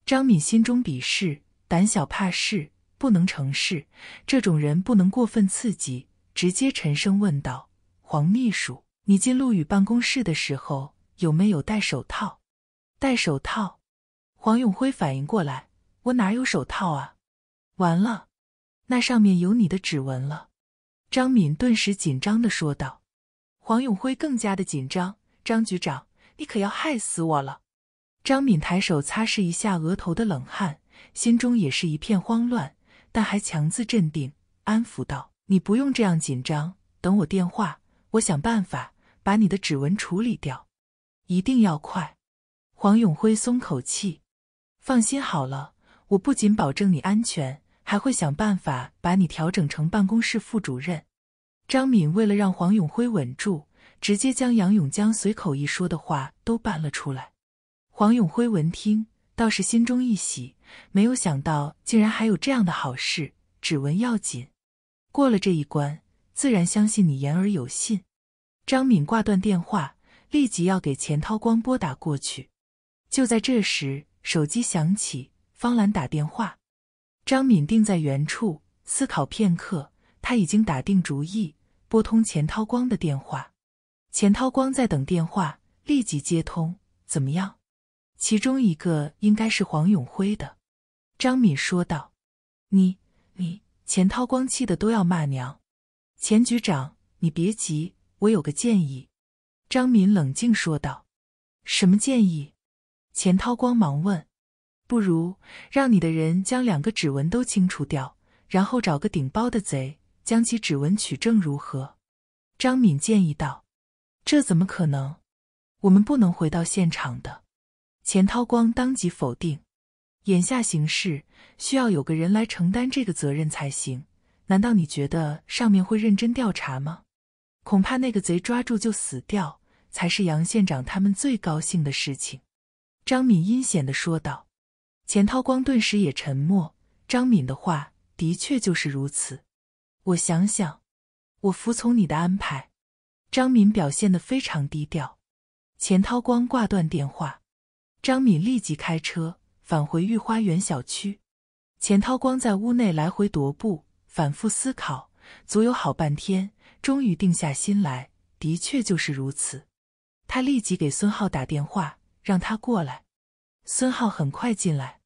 张敏心中鄙视，胆小怕事，不能成事，这种人不能过分刺激。直接沉声问道：“黄秘书，你进陆羽办公室的时候？”有没有戴手套？戴手套！黄永辉反应过来，我哪有手套啊！完了，那上面有你的指纹了！张敏顿时紧张的说道。黄永辉更加的紧张，张局长，你可要害死我了！张敏抬手擦拭一下额头的冷汗，心中也是一片慌乱，但还强自镇定，安抚道：“你不用这样紧张，等我电话，我想办法把你的指纹处理掉。”一定要快！黄永辉松口气，放心好了，我不仅保证你安全，还会想办法把你调整成办公室副主任。张敏为了让黄永辉稳住，直接将杨永江随口一说的话都搬了出来。黄永辉闻听，倒是心中一喜，没有想到竟然还有这样的好事。指纹要紧，过了这一关，自然相信你言而有信。张敏挂断电话。立即要给钱涛光拨打过去，就在这时，手机响起，方兰打电话。张敏定在原处思考片刻，他已经打定主意，拨通钱涛光的电话。钱涛光在等电话，立即接通。怎么样？其中一个应该是黄永辉的。张敏说道：“你你！”钱涛光气的都要骂娘。钱局长，你别急，我有个建议。张敏冷静说道：“什么建议？”钱涛光忙问：“不如让你的人将两个指纹都清除掉，然后找个顶包的贼，将其指纹取证，如何？”张敏建议道：“这怎么可能？我们不能回到现场的。”钱涛光当即否定：“眼下形势需要有个人来承担这个责任才行。难道你觉得上面会认真调查吗？恐怕那个贼抓住就死掉。”才是杨县长他们最高兴的事情。”张敏阴险的说道。钱涛光顿时也沉默。张敏的话的确就是如此。我想想，我服从你的安排。”张敏表现的非常低调。钱涛光挂断电话，张敏立即开车返回御花园小区。钱涛光在屋内来回踱步，反复思考，足有好半天，终于定下心来。的确就是如此。他立即给孙浩打电话，让他过来。孙浩很快进来。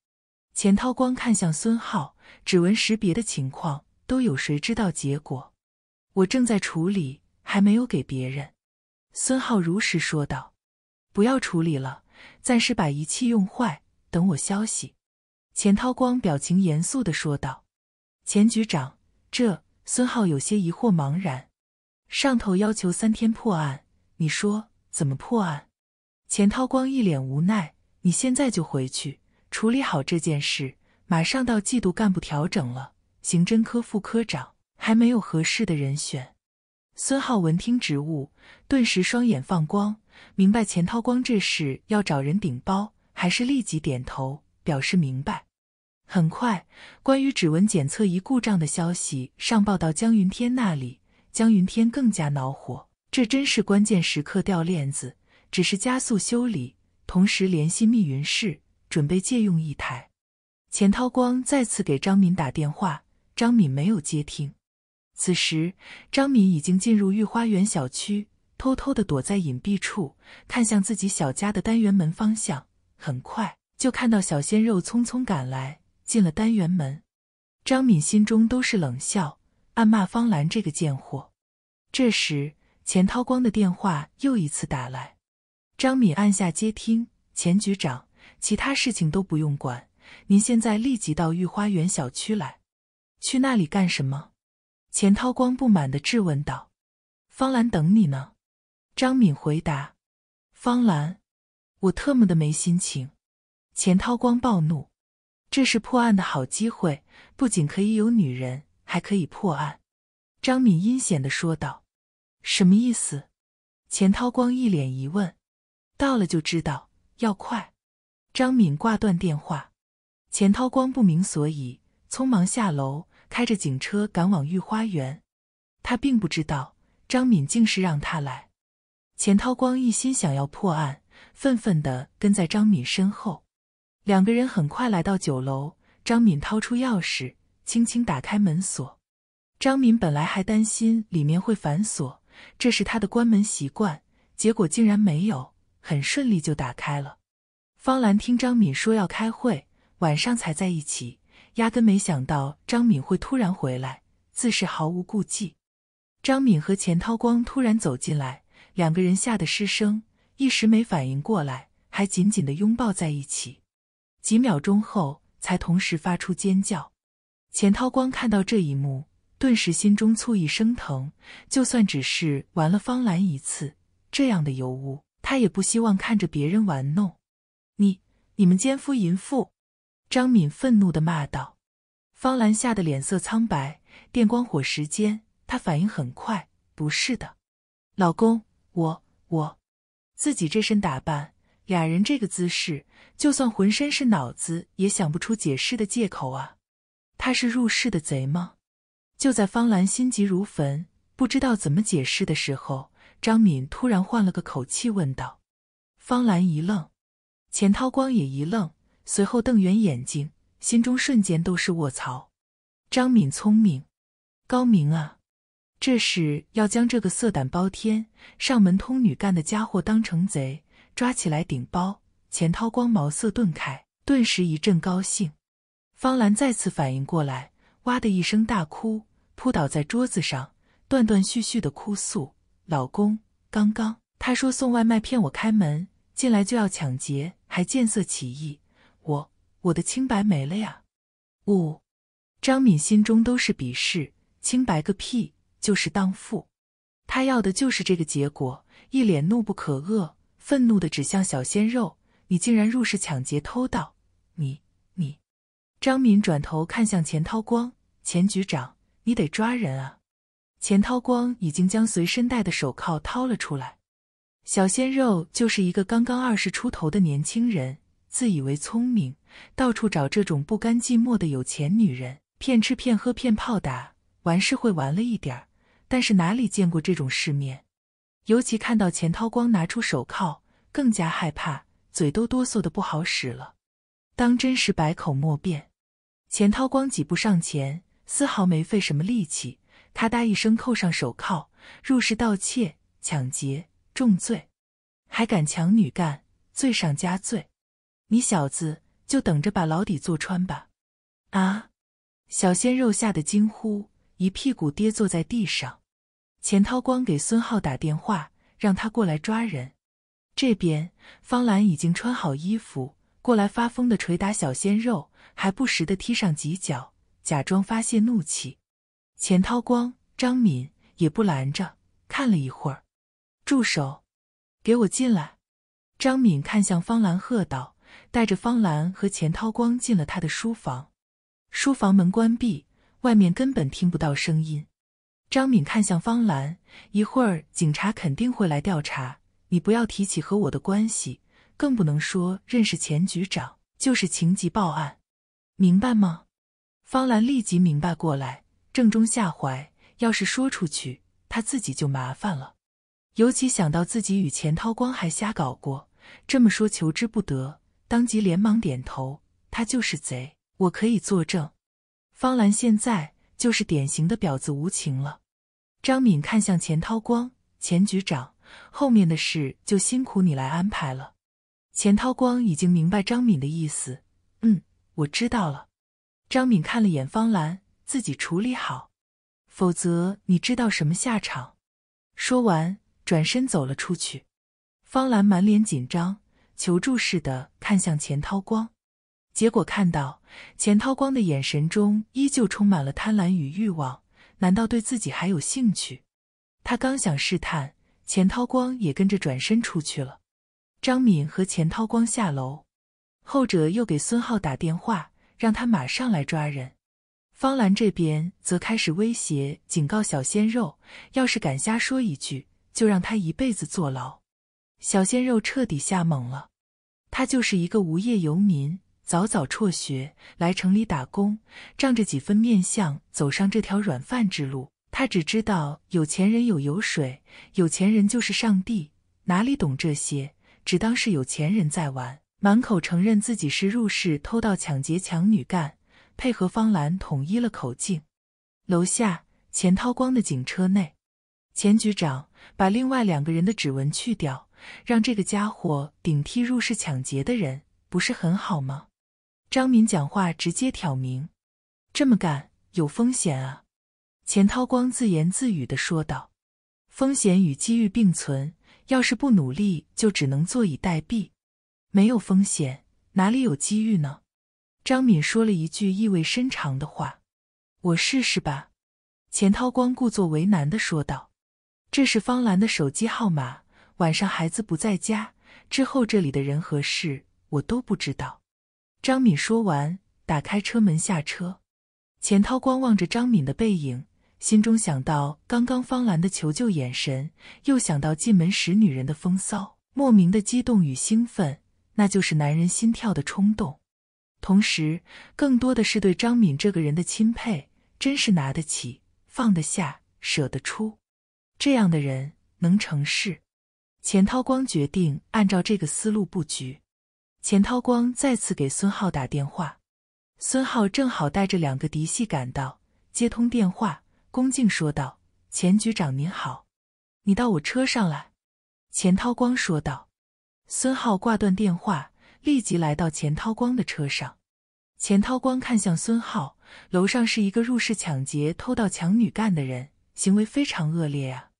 钱涛光看向孙浩，指纹识别的情况都有谁知道结果？我正在处理，还没有给别人。孙浩如实说道：“不要处理了，暂时把仪器用坏，等我消息。”钱涛光表情严肃地说道：“钱局长，这……”孙浩有些疑惑茫然。上头要求三天破案，你说？怎么破案？钱涛光一脸无奈：“你现在就回去处理好这件事，马上到季度干部调整了，刑侦科副科长还没有合适的人选。”孙浩闻听职务，顿时双眼放光，明白钱涛光这事要找人顶包，还是立即点头表示明白。很快，关于指纹检测仪故障的消息上报到江云天那里，江云天更加恼火。这真是关键时刻掉链子，只是加速修理，同时联系密云市准备借用一台。钱涛光再次给张敏打电话，张敏没有接听。此时，张敏已经进入御花园小区，偷偷的躲在隐蔽处，看向自己小家的单元门方向。很快，就看到小鲜肉匆匆赶来，进了单元门。张敏心中都是冷笑，暗骂方兰这个贱货。这时。钱涛光的电话又一次打来，张敏按下接听。钱局长，其他事情都不用管，您现在立即到御花园小区来。去那里干什么？钱涛光不满的质问道。方兰等你呢，张敏回答。方兰，我特么的没心情。钱涛光暴怒。这是破案的好机会，不仅可以有女人，还可以破案。张敏阴险的说道。什么意思？钱涛光一脸疑问。到了就知道，要快。张敏挂断电话。钱涛光不明所以，匆忙下楼，开着警车赶往御花园。他并不知道张敏竟是让他来。钱涛光一心想要破案，愤愤地跟在张敏身后。两个人很快来到酒楼。张敏掏出钥匙，轻轻打开门锁。张敏本来还担心里面会反锁。这是他的关门习惯，结果竟然没有，很顺利就打开了。方兰听张敏说要开会，晚上才在一起，压根没想到张敏会突然回来，自是毫无顾忌。张敏和钱涛光突然走进来，两个人吓得失声，一时没反应过来，还紧紧的拥抱在一起。几秒钟后，才同时发出尖叫。钱涛光看到这一幕。顿时心中醋意升腾，就算只是玩了方兰一次，这样的尤物，他也不希望看着别人玩弄。你、你们奸夫淫妇！张敏愤怒的骂道。方兰吓得脸色苍白，电光火石间，她反应很快，不是的，老公，我、我，自己这身打扮，俩人这个姿势，就算浑身是脑子，也想不出解释的借口啊。他是入室的贼吗？就在方兰心急如焚、不知道怎么解释的时候，张敏突然换了个口气问道：“方兰一愣，钱涛光也一愣，随后瞪圆眼睛，心中瞬间都是卧槽！张敏聪明，高明啊！这是要将这个色胆包天、上门通女干的家伙当成贼抓起来顶包！”钱涛光茅塞顿开，顿时一阵高兴。方兰再次反应过来，哇的一声大哭。扑倒在桌子上，断断续续的哭诉：“老公，刚刚他说送外卖骗我开门进来就要抢劫，还见色起意，我我的清白没了呀！”五，张敏心中都是鄙视，清白个屁，就是荡妇。他要的就是这个结果，一脸怒不可遏，愤怒的指向小鲜肉：“你竟然入室抢劫偷盗！”你你，张敏转头看向钱涛光，钱局长。你得抓人啊！钱涛光已经将随身带的手铐掏了出来。小鲜肉就是一个刚刚二十出头的年轻人，自以为聪明，到处找这种不甘寂寞的有钱女人，骗吃骗喝骗炮打。玩是会玩了一点但是哪里见过这种世面？尤其看到钱涛光拿出手铐，更加害怕，嘴都哆嗦的不好使了，当真是百口莫辩。钱涛光几步上前。丝毫没费什么力气，咔嗒一声扣上手铐。入室盗窃、抢劫重罪，还敢强女干，罪上加罪。你小子就等着把牢底坐穿吧！啊！小鲜肉吓得惊呼，一屁股跌坐在地上。钱涛光给孙浩打电话，让他过来抓人。这边方兰已经穿好衣服过来，发疯的捶打小鲜肉，还不时的踢上几脚。假装发泄怒气，钱涛光、张敏也不拦着，看了一会儿，住手，给我进来！张敏看向方兰，喝道：“带着方兰和钱涛光进了他的书房。书房门关闭，外面根本听不到声音。”张敏看向方兰：“一会儿警察肯定会来调查，你不要提起和我的关系，更不能说认识钱局长，就是情急报案，明白吗？”方兰立即明白过来，正中下怀。要是说出去，她自己就麻烦了。尤其想到自己与钱涛光还瞎搞过，这么说求之不得，当即连忙点头。他就是贼，我可以作证。方兰现在就是典型的婊子无情了。张敏看向钱涛光，钱局长，后面的事就辛苦你来安排了。钱涛光已经明白张敏的意思，嗯，我知道了。张敏看了眼方兰，自己处理好，否则你知道什么下场？说完，转身走了出去。方兰满脸紧张，求助似的看向钱涛光，结果看到钱涛光的眼神中依旧充满了贪婪与欲望，难道对自己还有兴趣？他刚想试探，钱涛光也跟着转身出去了。张敏和钱涛光下楼，后者又给孙浩打电话。让他马上来抓人，方兰这边则开始威胁警告小鲜肉，要是敢瞎说一句，就让他一辈子坐牢。小鲜肉彻底吓懵了，他就是一个无业游民，早早辍学来城里打工，仗着几分面相走上这条软饭之路。他只知道有钱人有油水，有钱人就是上帝，哪里懂这些，只当是有钱人在玩。满口承认自己是入室偷盗、抢劫、强女干，配合方兰统一了口径。楼下钱涛光的警车内，钱局长把另外两个人的指纹去掉，让这个家伙顶替入室抢劫的人，不是很好吗？张敏讲话直接挑明：“这么干有风险啊。”钱涛光自言自语地说道：“风险与机遇并存，要是不努力，就只能坐以待毙。”没有风险，哪里有机遇呢？张敏说了一句意味深长的话。我试试吧，钱涛光故作为难的说道。这是方兰的手机号码，晚上孩子不在家，之后这里的人和事我都不知道。张敏说完，打开车门下车。钱涛光望着张敏的背影，心中想到刚刚方兰的求救眼神，又想到进门时女人的风骚，莫名的激动与兴奋。那就是男人心跳的冲动，同时更多的是对张敏这个人的钦佩，真是拿得起、放得下、舍得出，这样的人能成事。钱涛光决定按照这个思路布局。钱涛光再次给孙浩打电话，孙浩正好带着两个嫡系赶到，接通电话，恭敬说道：“钱局长您好，你到我车上来。”钱涛光说道。孙浩挂断电话，立即来到钱涛光的车上。钱涛光看向孙浩：“楼上是一个入室抢劫、偷盗抢女干的人，行为非常恶劣啊。”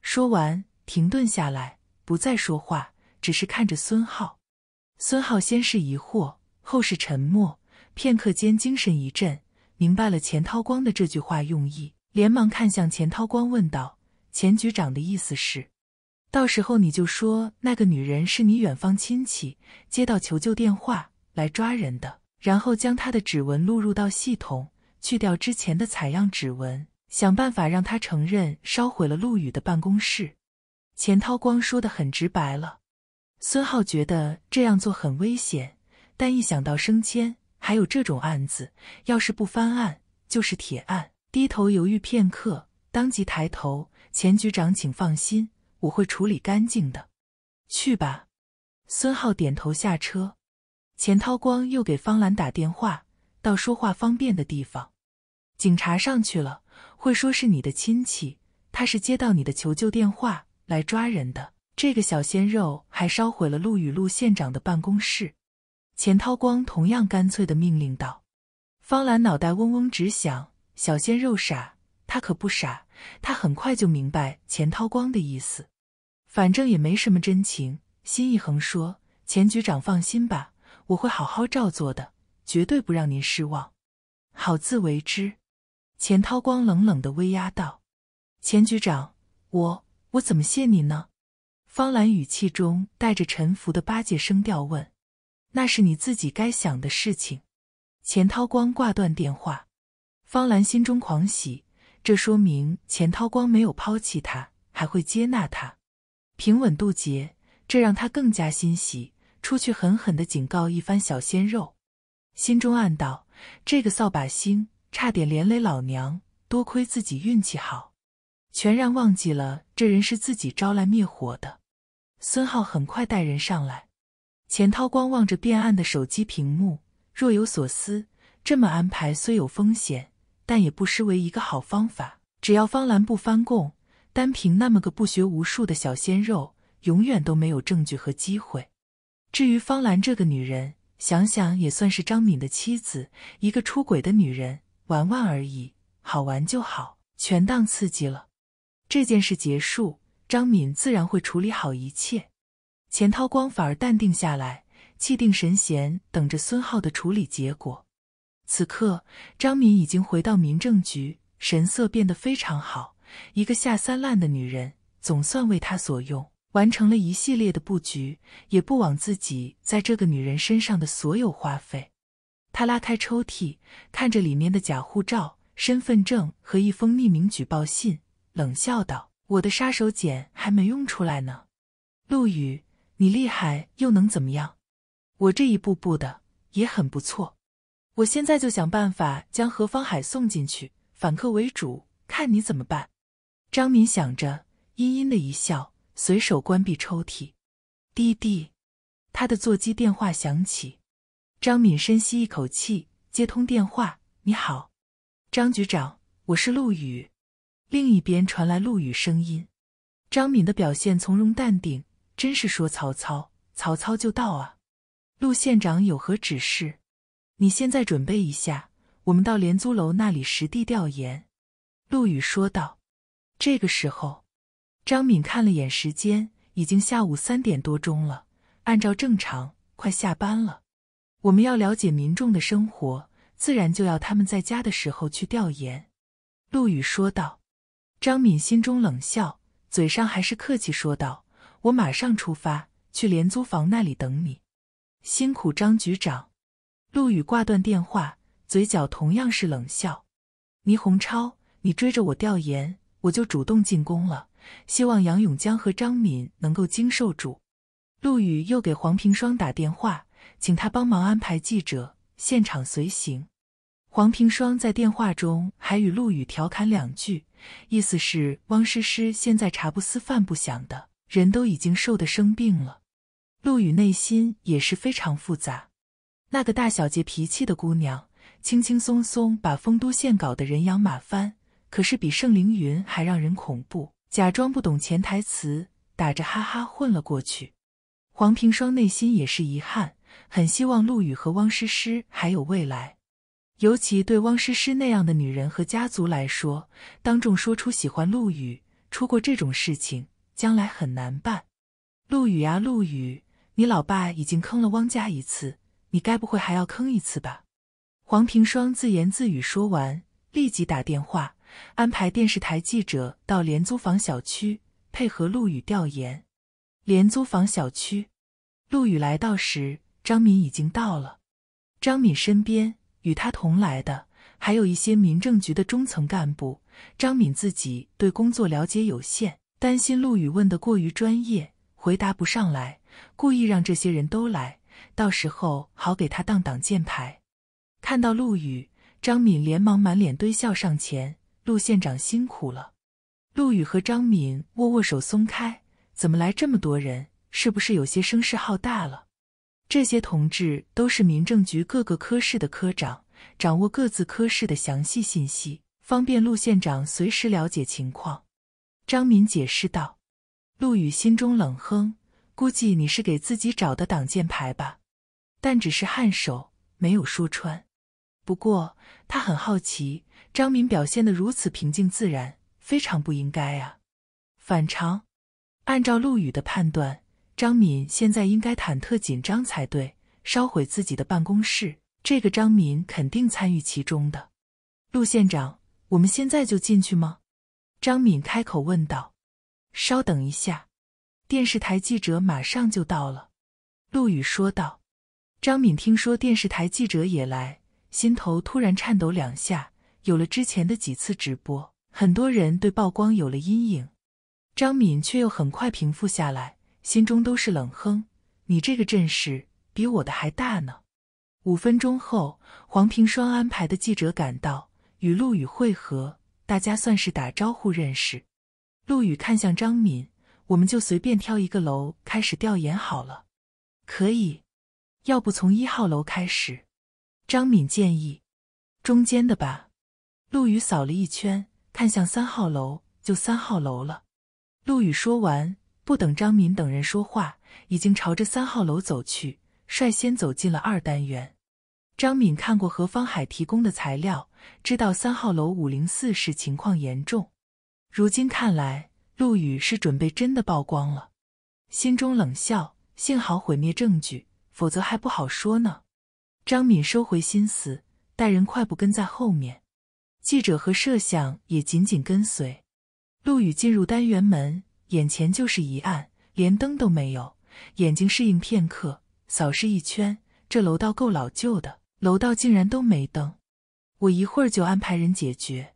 说完，停顿下来，不再说话，只是看着孙浩。孙浩先是疑惑，后是沉默。片刻间，精神一振，明白了钱涛光的这句话用意，连忙看向钱涛光，问道：“钱局长的意思是？”到时候你就说那个女人是你远方亲戚，接到求救电话来抓人的，然后将她的指纹录入到系统，去掉之前的采样指纹，想办法让她承认烧毁了陆羽的办公室。钱涛光说的很直白了，孙浩觉得这样做很危险，但一想到升迁，还有这种案子，要是不翻案就是铁案。低头犹豫片刻，当即抬头：“钱局长，请放心。”我会处理干净的，去吧。孙浩点头下车。钱涛光又给方兰打电话，到说话方便的地方。警察上去了，会说是你的亲戚。他是接到你的求救电话来抓人的。这个小鲜肉还烧毁了陆雨露县长的办公室。钱涛光同样干脆的命令道：“方兰脑袋嗡嗡直响。小鲜肉傻，他可不傻。他很快就明白钱涛光的意思。”反正也没什么真情，心一横说：“钱局长，放心吧，我会好好照做的，绝对不让您失望。”好自为之。钱涛光冷冷的威压道：“钱局长，我我怎么谢你呢？”方兰语气中带着臣服的八戒声调问：“那是你自己该想的事情。”钱涛光挂断电话，方兰心中狂喜，这说明钱涛光没有抛弃他，还会接纳他。平稳渡劫，这让他更加欣喜。出去狠狠的警告一番小鲜肉，心中暗道：这个扫把星差点连累老娘，多亏自己运气好，全然忘记了这人是自己招来灭火的。孙浩很快带人上来。钱涛光望着变暗的手机屏幕，若有所思：这么安排虽有风险，但也不失为一个好方法。只要方兰不翻供。单凭那么个不学无术的小鲜肉，永远都没有证据和机会。至于方兰这个女人，想想也算是张敏的妻子，一个出轨的女人，玩玩而已，好玩就好，全当刺激了。这件事结束，张敏自然会处理好一切。钱涛光反而淡定下来，气定神闲，等着孙浩的处理结果。此刻，张敏已经回到民政局，神色变得非常好。一个下三滥的女人，总算为他所用，完成了一系列的布局，也不枉自己在这个女人身上的所有花费。他拉开抽屉，看着里面的假护照、身份证和一封匿名举报信，冷笑道：“我的杀手锏还没用出来呢，陆羽，你厉害又能怎么样？我这一步步的也很不错。我现在就想办法将何方海送进去，反客为主，看你怎么办。”张敏想着，阴阴的一笑，随手关闭抽屉。滴滴，他的座机电话响起。张敏深吸一口气，接通电话：“你好，张局长，我是陆羽。”另一边传来陆羽声音：“张敏的表现从容淡定，真是说曹操，曹操就到啊。”“陆县长有何指示？”“你现在准备一下，我们到廉租楼那里实地调研。”陆羽说道。这个时候，张敏看了眼时间，已经下午三点多钟了。按照正常，快下班了。我们要了解民众的生活，自然就要他们在家的时候去调研。陆羽说道。张敏心中冷笑，嘴上还是客气说道：“我马上出发，去廉租房那里等你。辛苦张局长。”陆羽挂断电话，嘴角同样是冷笑：“倪洪超，你追着我调研。”我就主动进攻了，希望杨永江和张敏能够经受住。陆羽又给黄平双打电话，请他帮忙安排记者现场随行。黄平双在电话中还与陆羽调侃两句，意思是汪诗诗现在茶不思饭不想的，人都已经瘦得生病了。陆羽内心也是非常复杂，那个大小姐脾气的姑娘，轻轻松松把丰都县搞得人仰马翻。可是比盛凌云还让人恐怖，假装不懂潜台词，打着哈哈混了过去。黄平双内心也是遗憾，很希望陆羽和汪诗诗还有未来。尤其对汪诗诗那样的女人和家族来说，当众说出喜欢陆羽，出过这种事情，将来很难办。陆羽啊陆羽，你老爸已经坑了汪家一次，你该不会还要坑一次吧？黄平双自言自语说完，立即打电话。安排电视台记者到廉租房小区配合陆羽调研。廉租房小区，陆羽来到时，张敏已经到了。张敏身边与他同来的还有一些民政局的中层干部。张敏自己对工作了解有限，担心陆羽问得过于专业，回答不上来，故意让这些人都来，到时候好给他当挡箭牌。看到陆羽，张敏连忙满脸堆笑上前。陆县长辛苦了，陆羽和张敏握握手松开。怎么来这么多人？是不是有些声势浩大了？这些同志都是民政局各个科室的科长，掌握各自科室的详细信息，方便陆县长随时了解情况。张敏解释道。陆羽心中冷哼，估计你是给自己找的挡箭牌吧，但只是颔首，没有说穿。不过他很好奇，张敏表现得如此平静自然，非常不应该啊，反常。按照陆羽的判断，张敏现在应该忐忑紧张才对。烧毁自己的办公室，这个张敏肯定参与其中的。陆县长，我们现在就进去吗？张敏开口问道。稍等一下，电视台记者马上就到了。陆羽说道。张敏听说电视台记者也来。心头突然颤抖两下，有了之前的几次直播，很多人对曝光有了阴影。张敏却又很快平复下来，心中都是冷哼：“你这个阵势比我的还大呢。”五分钟后，黄平双安排的记者赶到，与陆羽会合，大家算是打招呼认识。陆羽看向张敏：“我们就随便挑一个楼开始调研好了。”“可以。”“要不从一号楼开始？”张敏建议：“中间的吧。”陆羽扫了一圈，看向三号楼，就三号楼了。陆羽说完，不等张敏等人说话，已经朝着三号楼走去，率先走进了二单元。张敏看过何方海提供的材料，知道三号楼五零四室情况严重。如今看来，陆羽是准备真的曝光了，心中冷笑：幸好毁灭证据，否则还不好说呢。张敏收回心思，带人快步跟在后面。记者和摄像也紧紧跟随。陆羽进入单元门，眼前就是一暗，连灯都没有。眼睛适应片刻，扫视一圈，这楼道够老旧的，楼道竟然都没灯。我一会儿就安排人解决。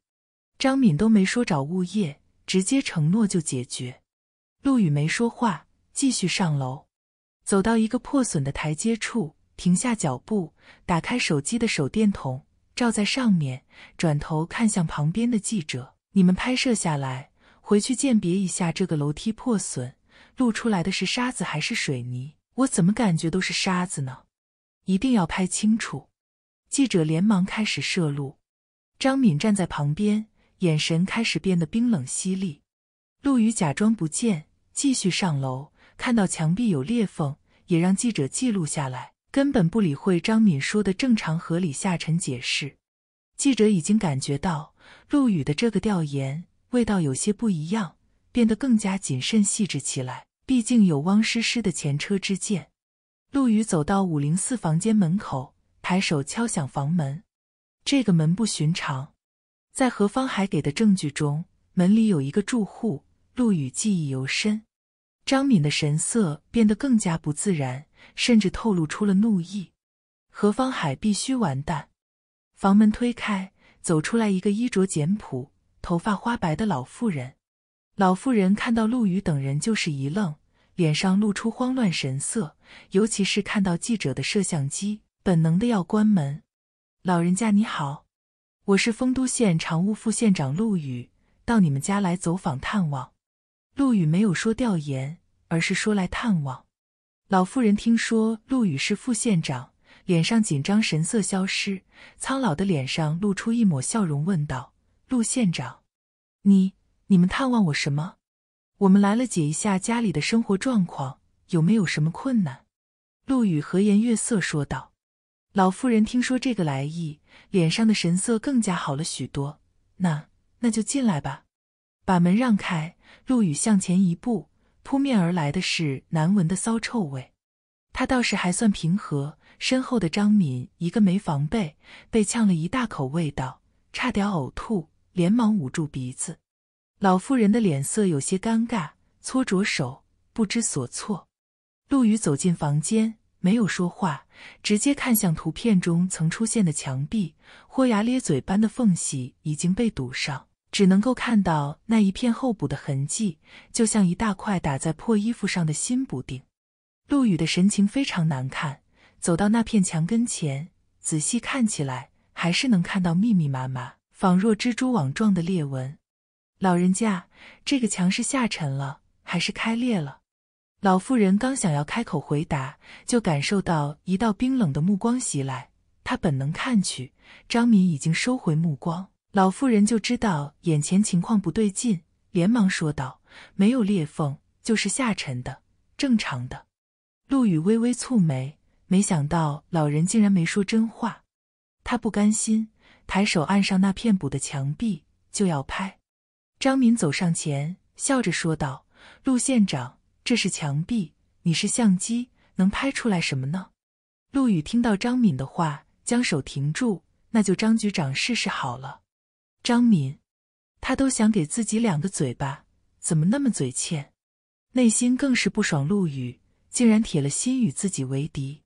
张敏都没说找物业，直接承诺就解决。陆羽没说话，继续上楼，走到一个破损的台阶处。停下脚步，打开手机的手电筒照在上面，转头看向旁边的记者：“你们拍摄下来，回去鉴别一下这个楼梯破损，露出来的是沙子还是水泥？我怎么感觉都是沙子呢？一定要拍清楚。”记者连忙开始摄录。张敏站在旁边，眼神开始变得冰冷犀利。陆羽假装不见，继续上楼，看到墙壁有裂缝，也让记者记录下来。根本不理会张敏说的正常、合理下沉解释。记者已经感觉到陆羽的这个调研味道有些不一样，变得更加谨慎细致起来。毕竟有汪诗诗的前车之鉴。陆羽走到五零四房间门口，抬手敲响房门。这个门不寻常，在何方海给的证据中，门里有一个住户。陆羽记忆犹深。张敏的神色变得更加不自然。甚至透露出了怒意，何方海必须完蛋。房门推开，走出来一个衣着简朴、头发花白的老妇人。老妇人看到陆羽等人，就是一愣，脸上露出慌乱神色，尤其是看到记者的摄像机，本能的要关门。老人家你好，我是丰都县常务副县长陆羽，到你们家来走访探望。陆羽没有说调研，而是说来探望。老妇人听说陆羽是副县长，脸上紧张神色消失，苍老的脸上露出一抹笑容，问道：“陆县长，你你们探望我什么？我们来了解一下家里的生活状况，有没有什么困难？”陆羽和颜悦色说道。老妇人听说这个来意，脸上的神色更加好了许多。那那就进来吧，把门让开。陆羽向前一步。扑面而来的是难闻的骚臭味，他倒是还算平和，身后的张敏一个没防备，被呛了一大口味道，差点呕吐，连忙捂住鼻子。老妇人的脸色有些尴尬，搓着手，不知所措。陆羽走进房间，没有说话，直接看向图片中曾出现的墙壁，豁牙咧嘴般的缝隙已经被堵上。只能够看到那一片厚补的痕迹，就像一大块打在破衣服上的新补丁。陆羽的神情非常难看，走到那片墙跟前，仔细看起来，还是能看到密密麻麻、仿若蜘蛛网状的裂纹。老人家，这个墙是下沉了，还是开裂了？老妇人刚想要开口回答，就感受到一道冰冷的目光袭来，她本能看去，张敏已经收回目光。老妇人就知道眼前情况不对劲，连忙说道：“没有裂缝，就是下沉的，正常的。”陆羽微微蹙眉，没想到老人竟然没说真话。他不甘心，抬手按上那片补的墙壁，就要拍。张敏走上前，笑着说道：“陆县长，这是墙壁，你是相机，能拍出来什么呢？”陆羽听到张敏的话，将手停住：“那就张局长试试好了。”张敏，他都想给自己两个嘴巴，怎么那么嘴欠？内心更是不爽。陆羽竟然铁了心与自己为敌，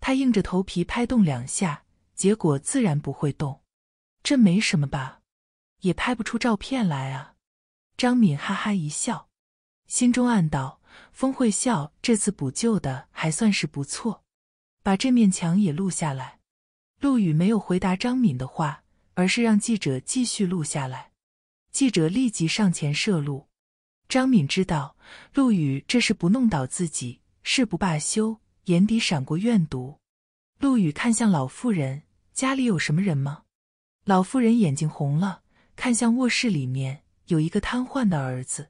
他硬着头皮拍动两下，结果自然不会动。这没什么吧？也拍不出照片来啊！张敏哈哈一笑，心中暗道：风会笑这次补救的还算是不错，把这面墙也录下来。陆羽没有回答张敏的话。而是让记者继续录下来。记者立即上前摄录。张敏知道陆羽这是不弄倒自己誓不罢休，眼底闪过怨毒。陆羽看向老妇人：“家里有什么人吗？”老妇人眼睛红了，看向卧室里面，有一个瘫痪的儿子。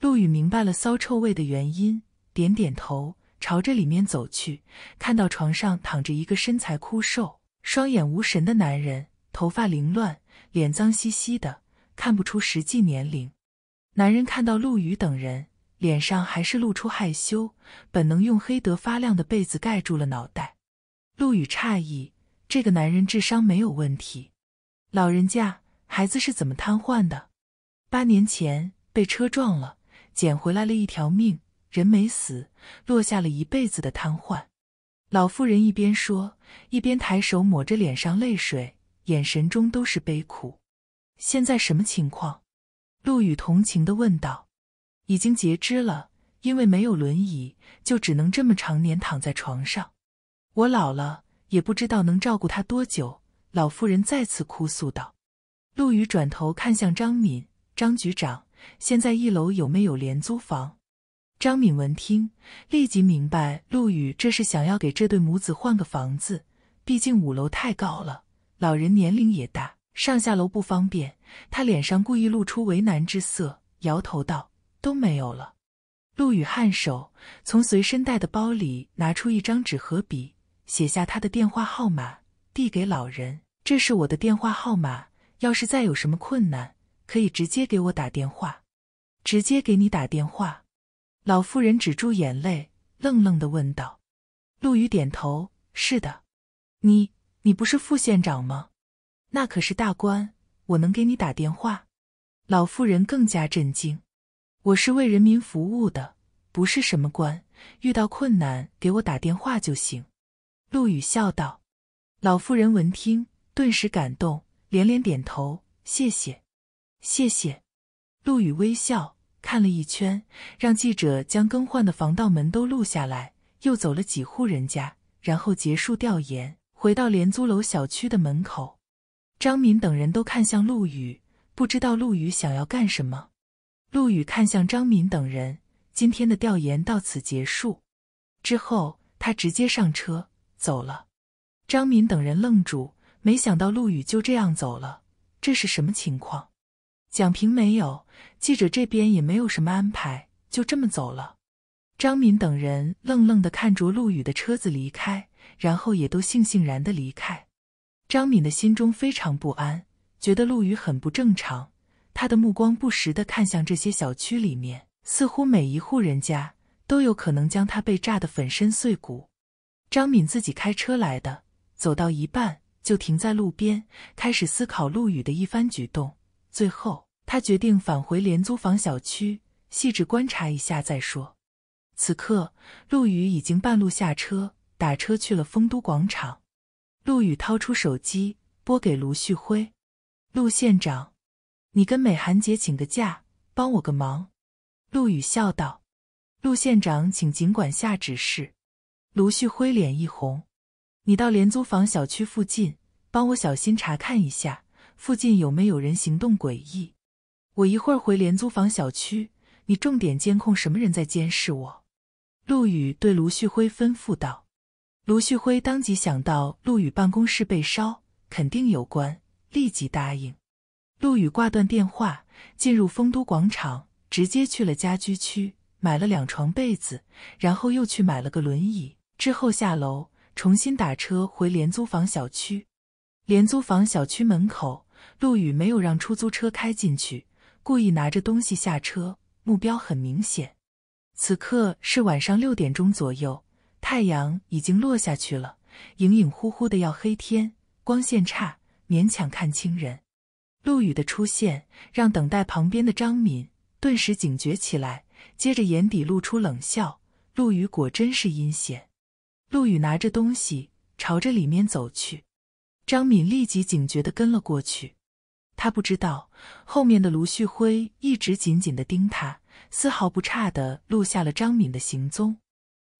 陆羽明白了骚臭味的原因，点点头，朝着里面走去。看到床上躺着一个身材枯瘦、双眼无神的男人。头发凌乱，脸脏兮兮的，看不出实际年龄。男人看到陆羽等人，脸上还是露出害羞，本能用黑得发亮的被子盖住了脑袋。陆羽诧异，这个男人智商没有问题。老人家，孩子是怎么瘫痪的？八年前被车撞了，捡回来了一条命，人没死，落下了一辈子的瘫痪。老妇人一边说，一边抬手抹着脸上泪水。眼神中都是悲苦。现在什么情况？陆羽同情的问道：“已经截肢了，因为没有轮椅，就只能这么常年躺在床上。我老了，也不知道能照顾他多久。”老妇人再次哭诉道。陆羽转头看向张敏，张局长：“现在一楼有没有廉租房？”张敏闻听，立即明白陆羽这是想要给这对母子换个房子，毕竟五楼太高了。老人年龄也大，上下楼不方便。他脸上故意露出为难之色，摇头道：“都没有了。”陆羽颔首，从随身带的包里拿出一张纸和笔，写下他的电话号码，递给老人：“这是我的电话号码，要是再有什么困难，可以直接给我打电话。”“直接给你打电话？”老妇人止住眼泪，愣愣地问道。陆羽点头：“是的，你。”你不是副县长吗？那可是大官，我能给你打电话？老妇人更加震惊。我是为人民服务的，不是什么官。遇到困难给我打电话就行。陆羽笑道。老妇人闻听，顿时感动，连连点头，谢谢，谢谢。陆羽微笑，看了一圈，让记者将更换的防盗门都录下来，又走了几户人家，然后结束调研。回到廉租楼小区的门口，张敏等人都看向陆羽，不知道陆羽想要干什么。陆羽看向张敏等人，今天的调研到此结束，之后他直接上车走了。张敏等人愣住，没想到陆羽就这样走了，这是什么情况？蒋平没有，记者这边也没有什么安排，就这么走了。张敏等人愣愣的看着陆羽的车子离开。然后也都悻悻然的离开。张敏的心中非常不安，觉得陆羽很不正常。他的目光不时的看向这些小区里面，似乎每一户人家都有可能将他被炸得粉身碎骨。张敏自己开车来的，走到一半就停在路边，开始思考陆羽的一番举动。最后，他决定返回廉租房小区，细致观察一下再说。此刻，陆羽已经半路下车。打车去了丰都广场，陆羽掏出手机拨给卢旭辉：“陆县长，你跟美涵姐请个假，帮我个忙。”陆羽笑道：“陆县长，请尽管下指示。”卢旭辉脸一红：“你到廉租房小区附近，帮我小心查看一下，附近有没有人行动诡异。我一会儿回廉租房小区，你重点监控什么人在监视我。”陆羽对卢旭辉吩咐道。卢旭辉当即想到陆羽办公室被烧，肯定有关，立即答应。陆羽挂断电话，进入丰都广场，直接去了家居区，买了两床被子，然后又去买了个轮椅。之后下楼，重新打车回廉租房小区。廉租房小区门口，陆羽没有让出租车开进去，故意拿着东西下车，目标很明显。此刻是晚上六点钟左右。太阳已经落下去了，隐隐呼呼的要黑天，光线差，勉强看清人。陆羽的出现让等待旁边的张敏顿时警觉起来，接着眼底露出冷笑。陆羽果真是阴险。陆羽拿着东西朝着里面走去，张敏立即警觉的跟了过去。他不知道后面的卢旭辉一直紧紧的盯他，丝毫不差的录下了张敏的行踪。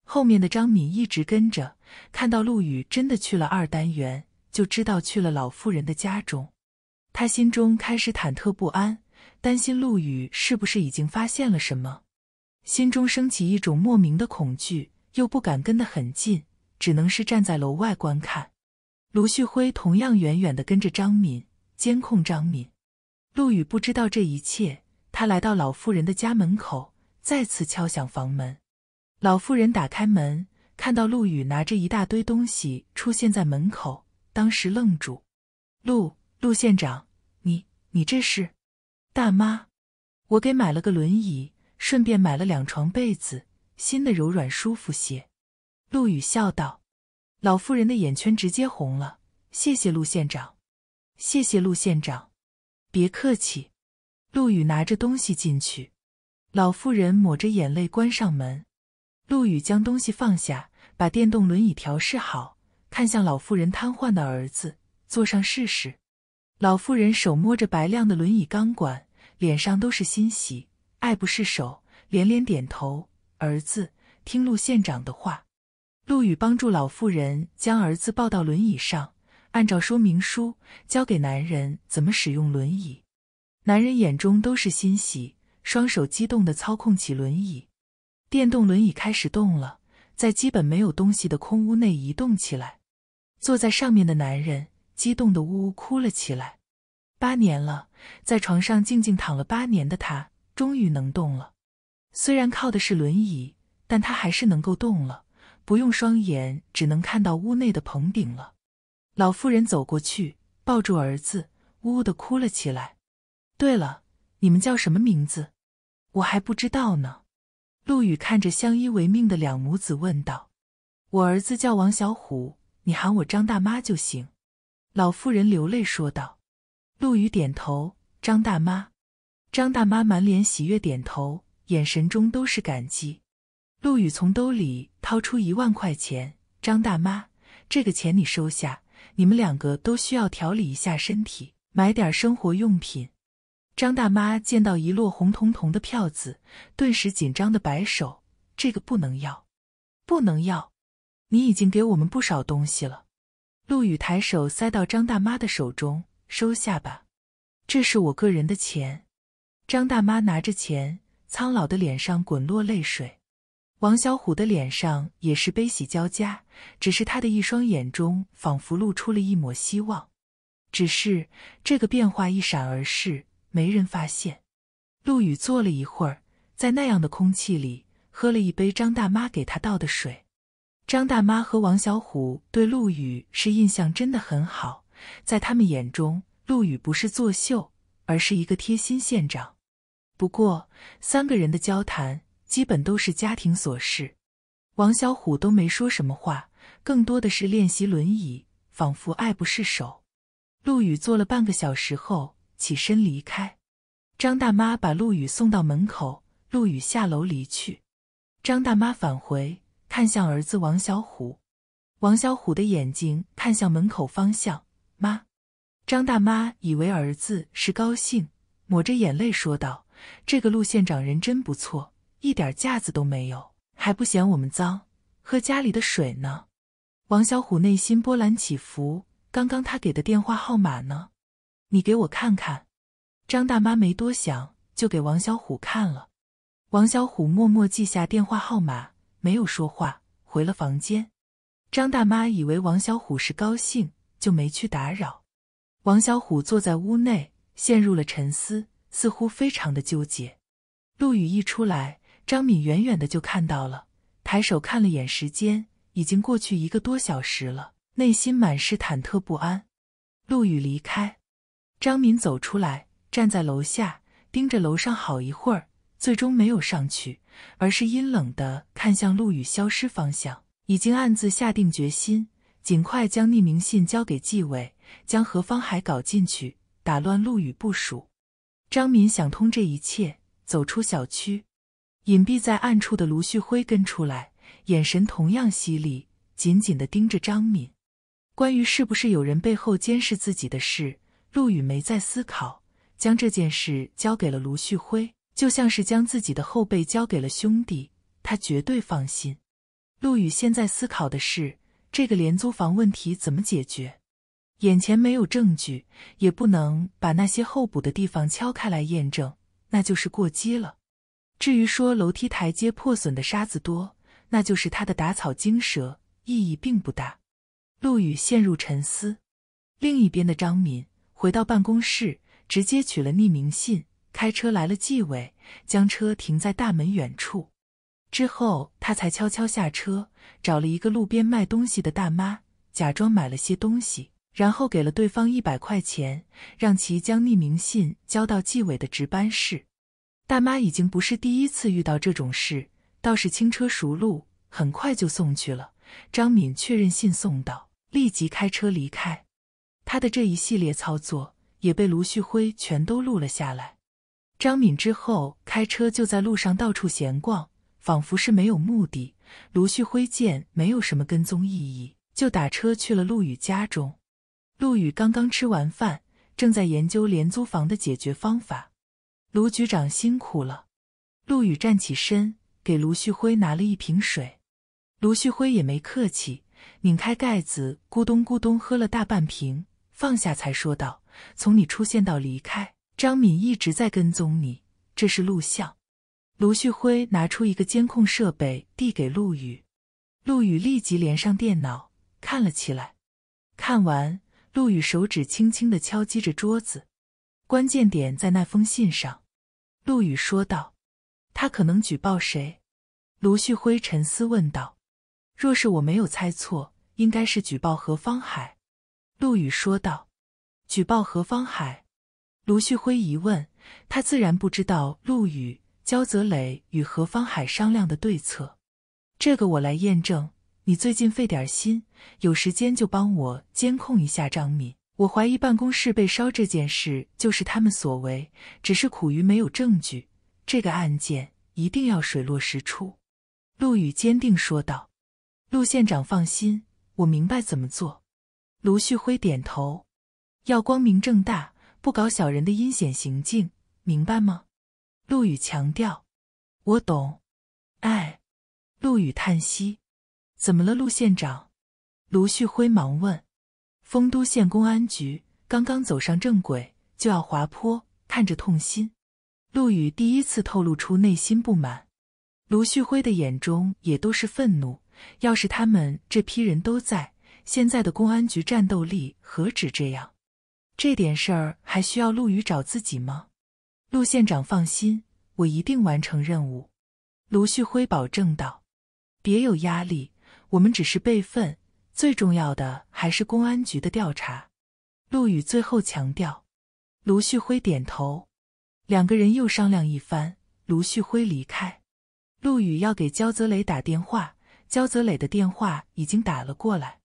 后面的张敏一直跟着，看到陆羽真的去了二单元，就知道去了老妇人的家中。他心中开始忐忑不安，担心陆羽是不是已经发现了什么，心中升起一种莫名的恐惧，又不敢跟得很近，只能是站在楼外观看。卢旭辉同样远远地跟着张敏，监控张敏。陆羽不知道这一切，他来到老妇人的家门口，再次敲响房门。老妇人打开门，看到陆羽拿着一大堆东西出现在门口，当时愣住。陆陆县长，你你这是？大妈，我给买了个轮椅，顺便买了两床被子，新的柔软舒服些。陆羽笑道。老妇人的眼圈直接红了。谢谢陆县长，谢谢陆县长，别客气。陆羽拿着东西进去，老妇人抹着眼泪关上门。陆羽将东西放下，把电动轮椅调试好，看向老妇人瘫痪的儿子，坐上试试。老妇人手摸着白亮的轮椅钢管，脸上都是欣喜，爱不释手，连连点头。儿子，听陆县长的话。陆羽帮助老妇人将儿子抱到轮椅上，按照说明书教给男人怎么使用轮椅。男人眼中都是欣喜，双手激动地操控起轮椅。电动轮椅开始动了，在基本没有东西的空屋内移动起来。坐在上面的男人激动的呜呜哭了起来。八年了，在床上静静躺了八年的他，终于能动了。虽然靠的是轮椅，但他还是能够动了。不用双眼，只能看到屋内的棚顶了。老妇人走过去，抱住儿子，呜呜的哭了起来。对了，你们叫什么名字？我还不知道呢。陆羽看着相依为命的两母子，问道：“我儿子叫王小虎，你喊我张大妈就行。”老妇人流泪说道。陆羽点头：“张大妈。”张大妈满脸喜悦，点头，眼神中都是感激。陆羽从兜里掏出一万块钱：“张大妈，这个钱你收下，你们两个都需要调理一下身体，买点生活用品。”张大妈见到一摞红彤彤的票子，顿时紧张的摆手：“这个不能要，不能要！你已经给我们不少东西了。”陆羽抬手塞到张大妈的手中：“收下吧，这是我个人的钱。”张大妈拿着钱，苍老的脸上滚落泪水。王小虎的脸上也是悲喜交加，只是他的一双眼中仿佛露出了一抹希望，只是这个变化一闪而逝。没人发现，陆羽坐了一会儿，在那样的空气里喝了一杯张大妈给他倒的水。张大妈和王小虎对陆羽是印象真的很好，在他们眼中，陆羽不是作秀，而是一个贴心县长。不过，三个人的交谈基本都是家庭琐事，王小虎都没说什么话，更多的是练习轮椅，仿佛爱不释手。陆羽坐了半个小时后。起身离开，张大妈把陆羽送到门口，陆羽下楼离去。张大妈返回，看向儿子王小虎，王小虎的眼睛看向门口方向。妈，张大妈以为儿子是高兴，抹着眼泪说道：“这个陆县长人真不错，一点架子都没有，还不嫌我们脏，喝家里的水呢。”王小虎内心波澜起伏，刚刚他给的电话号码呢？你给我看看，张大妈没多想就给王小虎看了。王小虎默默记下电话号码，没有说话，回了房间。张大妈以为王小虎是高兴，就没去打扰。王小虎坐在屋内陷入了沉思，似乎非常的纠结。陆羽一出来，张敏远远的就看到了，抬手看了眼时间，已经过去一个多小时了，内心满是忐忑不安。陆羽离开。张敏走出来，站在楼下，盯着楼上好一会儿，最终没有上去，而是阴冷的看向陆羽消失方向，已经暗自下定决心，尽快将匿名信交给纪委，将何方海搞进去，打乱陆羽部署。张敏想通这一切，走出小区，隐蔽在暗处的卢旭辉跟出来，眼神同样犀利，紧紧的盯着张敏。关于是不是有人背后监视自己的事。陆羽没再思考，将这件事交给了卢旭辉，就像是将自己的后背交给了兄弟，他绝对放心。陆羽现在思考的是，这个廉租房问题怎么解决？眼前没有证据，也不能把那些候补的地方敲开来验证，那就是过激了。至于说楼梯台阶破损的沙子多，那就是他的打草惊蛇，意义并不大。陆羽陷入沉思，另一边的张敏。回到办公室，直接取了匿名信，开车来了纪委，将车停在大门远处，之后他才悄悄下车，找了一个路边卖东西的大妈，假装买了些东西，然后给了对方一百块钱，让其将匿名信交到纪委的值班室。大妈已经不是第一次遇到这种事，倒是轻车熟路，很快就送去了。张敏确认信送到，立即开车离开。他的这一系列操作也被卢旭辉全都录了下来。张敏之后开车就在路上到处闲逛，仿佛是没有目的。卢旭辉见没有什么跟踪意义，就打车去了陆羽家中。陆羽刚刚吃完饭，正在研究廉租房的解决方法。卢局长辛苦了，陆羽站起身给卢旭辉拿了一瓶水。卢旭辉也没客气，拧开盖子咕咚咕咚喝了大半瓶。放下才说道：“从你出现到离开，张敏一直在跟踪你。这是录像。”卢旭辉拿出一个监控设备递给陆羽，陆羽立即连上电脑看了起来。看完，陆羽手指轻轻的敲击着桌子。关键点在那封信上，陆羽说道：“他可能举报谁？”卢旭辉沉思问道：“若是我没有猜错，应该是举报何方海。”陆羽说道：“举报何方海。”卢旭辉一问，他自然不知道陆羽、焦泽磊与何方海商量的对策。这个我来验证，你最近费点心，有时间就帮我监控一下张敏。我怀疑办公室被烧这件事就是他们所为，只是苦于没有证据。这个案件一定要水落石出。”陆羽坚定说道：“陆县长放心，我明白怎么做。”卢旭辉点头，要光明正大，不搞小人的阴险行径，明白吗？陆羽强调：“我懂。”哎，陆羽叹息：“怎么了，陆县长？”卢旭辉忙问：“丰都县公安局刚刚走上正轨，就要滑坡，看着痛心。”陆羽第一次透露出内心不满。卢旭辉的眼中也都是愤怒。要是他们这批人都在……现在的公安局战斗力何止这样？这点事儿还需要陆羽找自己吗？陆县长放心，我一定完成任务。”卢旭辉保证道。“别有压力，我们只是备份，最重要的还是公安局的调查。”陆羽最后强调。卢旭辉点头。两个人又商量一番。卢旭辉离开。陆羽要给焦泽磊打电话，焦泽磊的电话已经打了过来。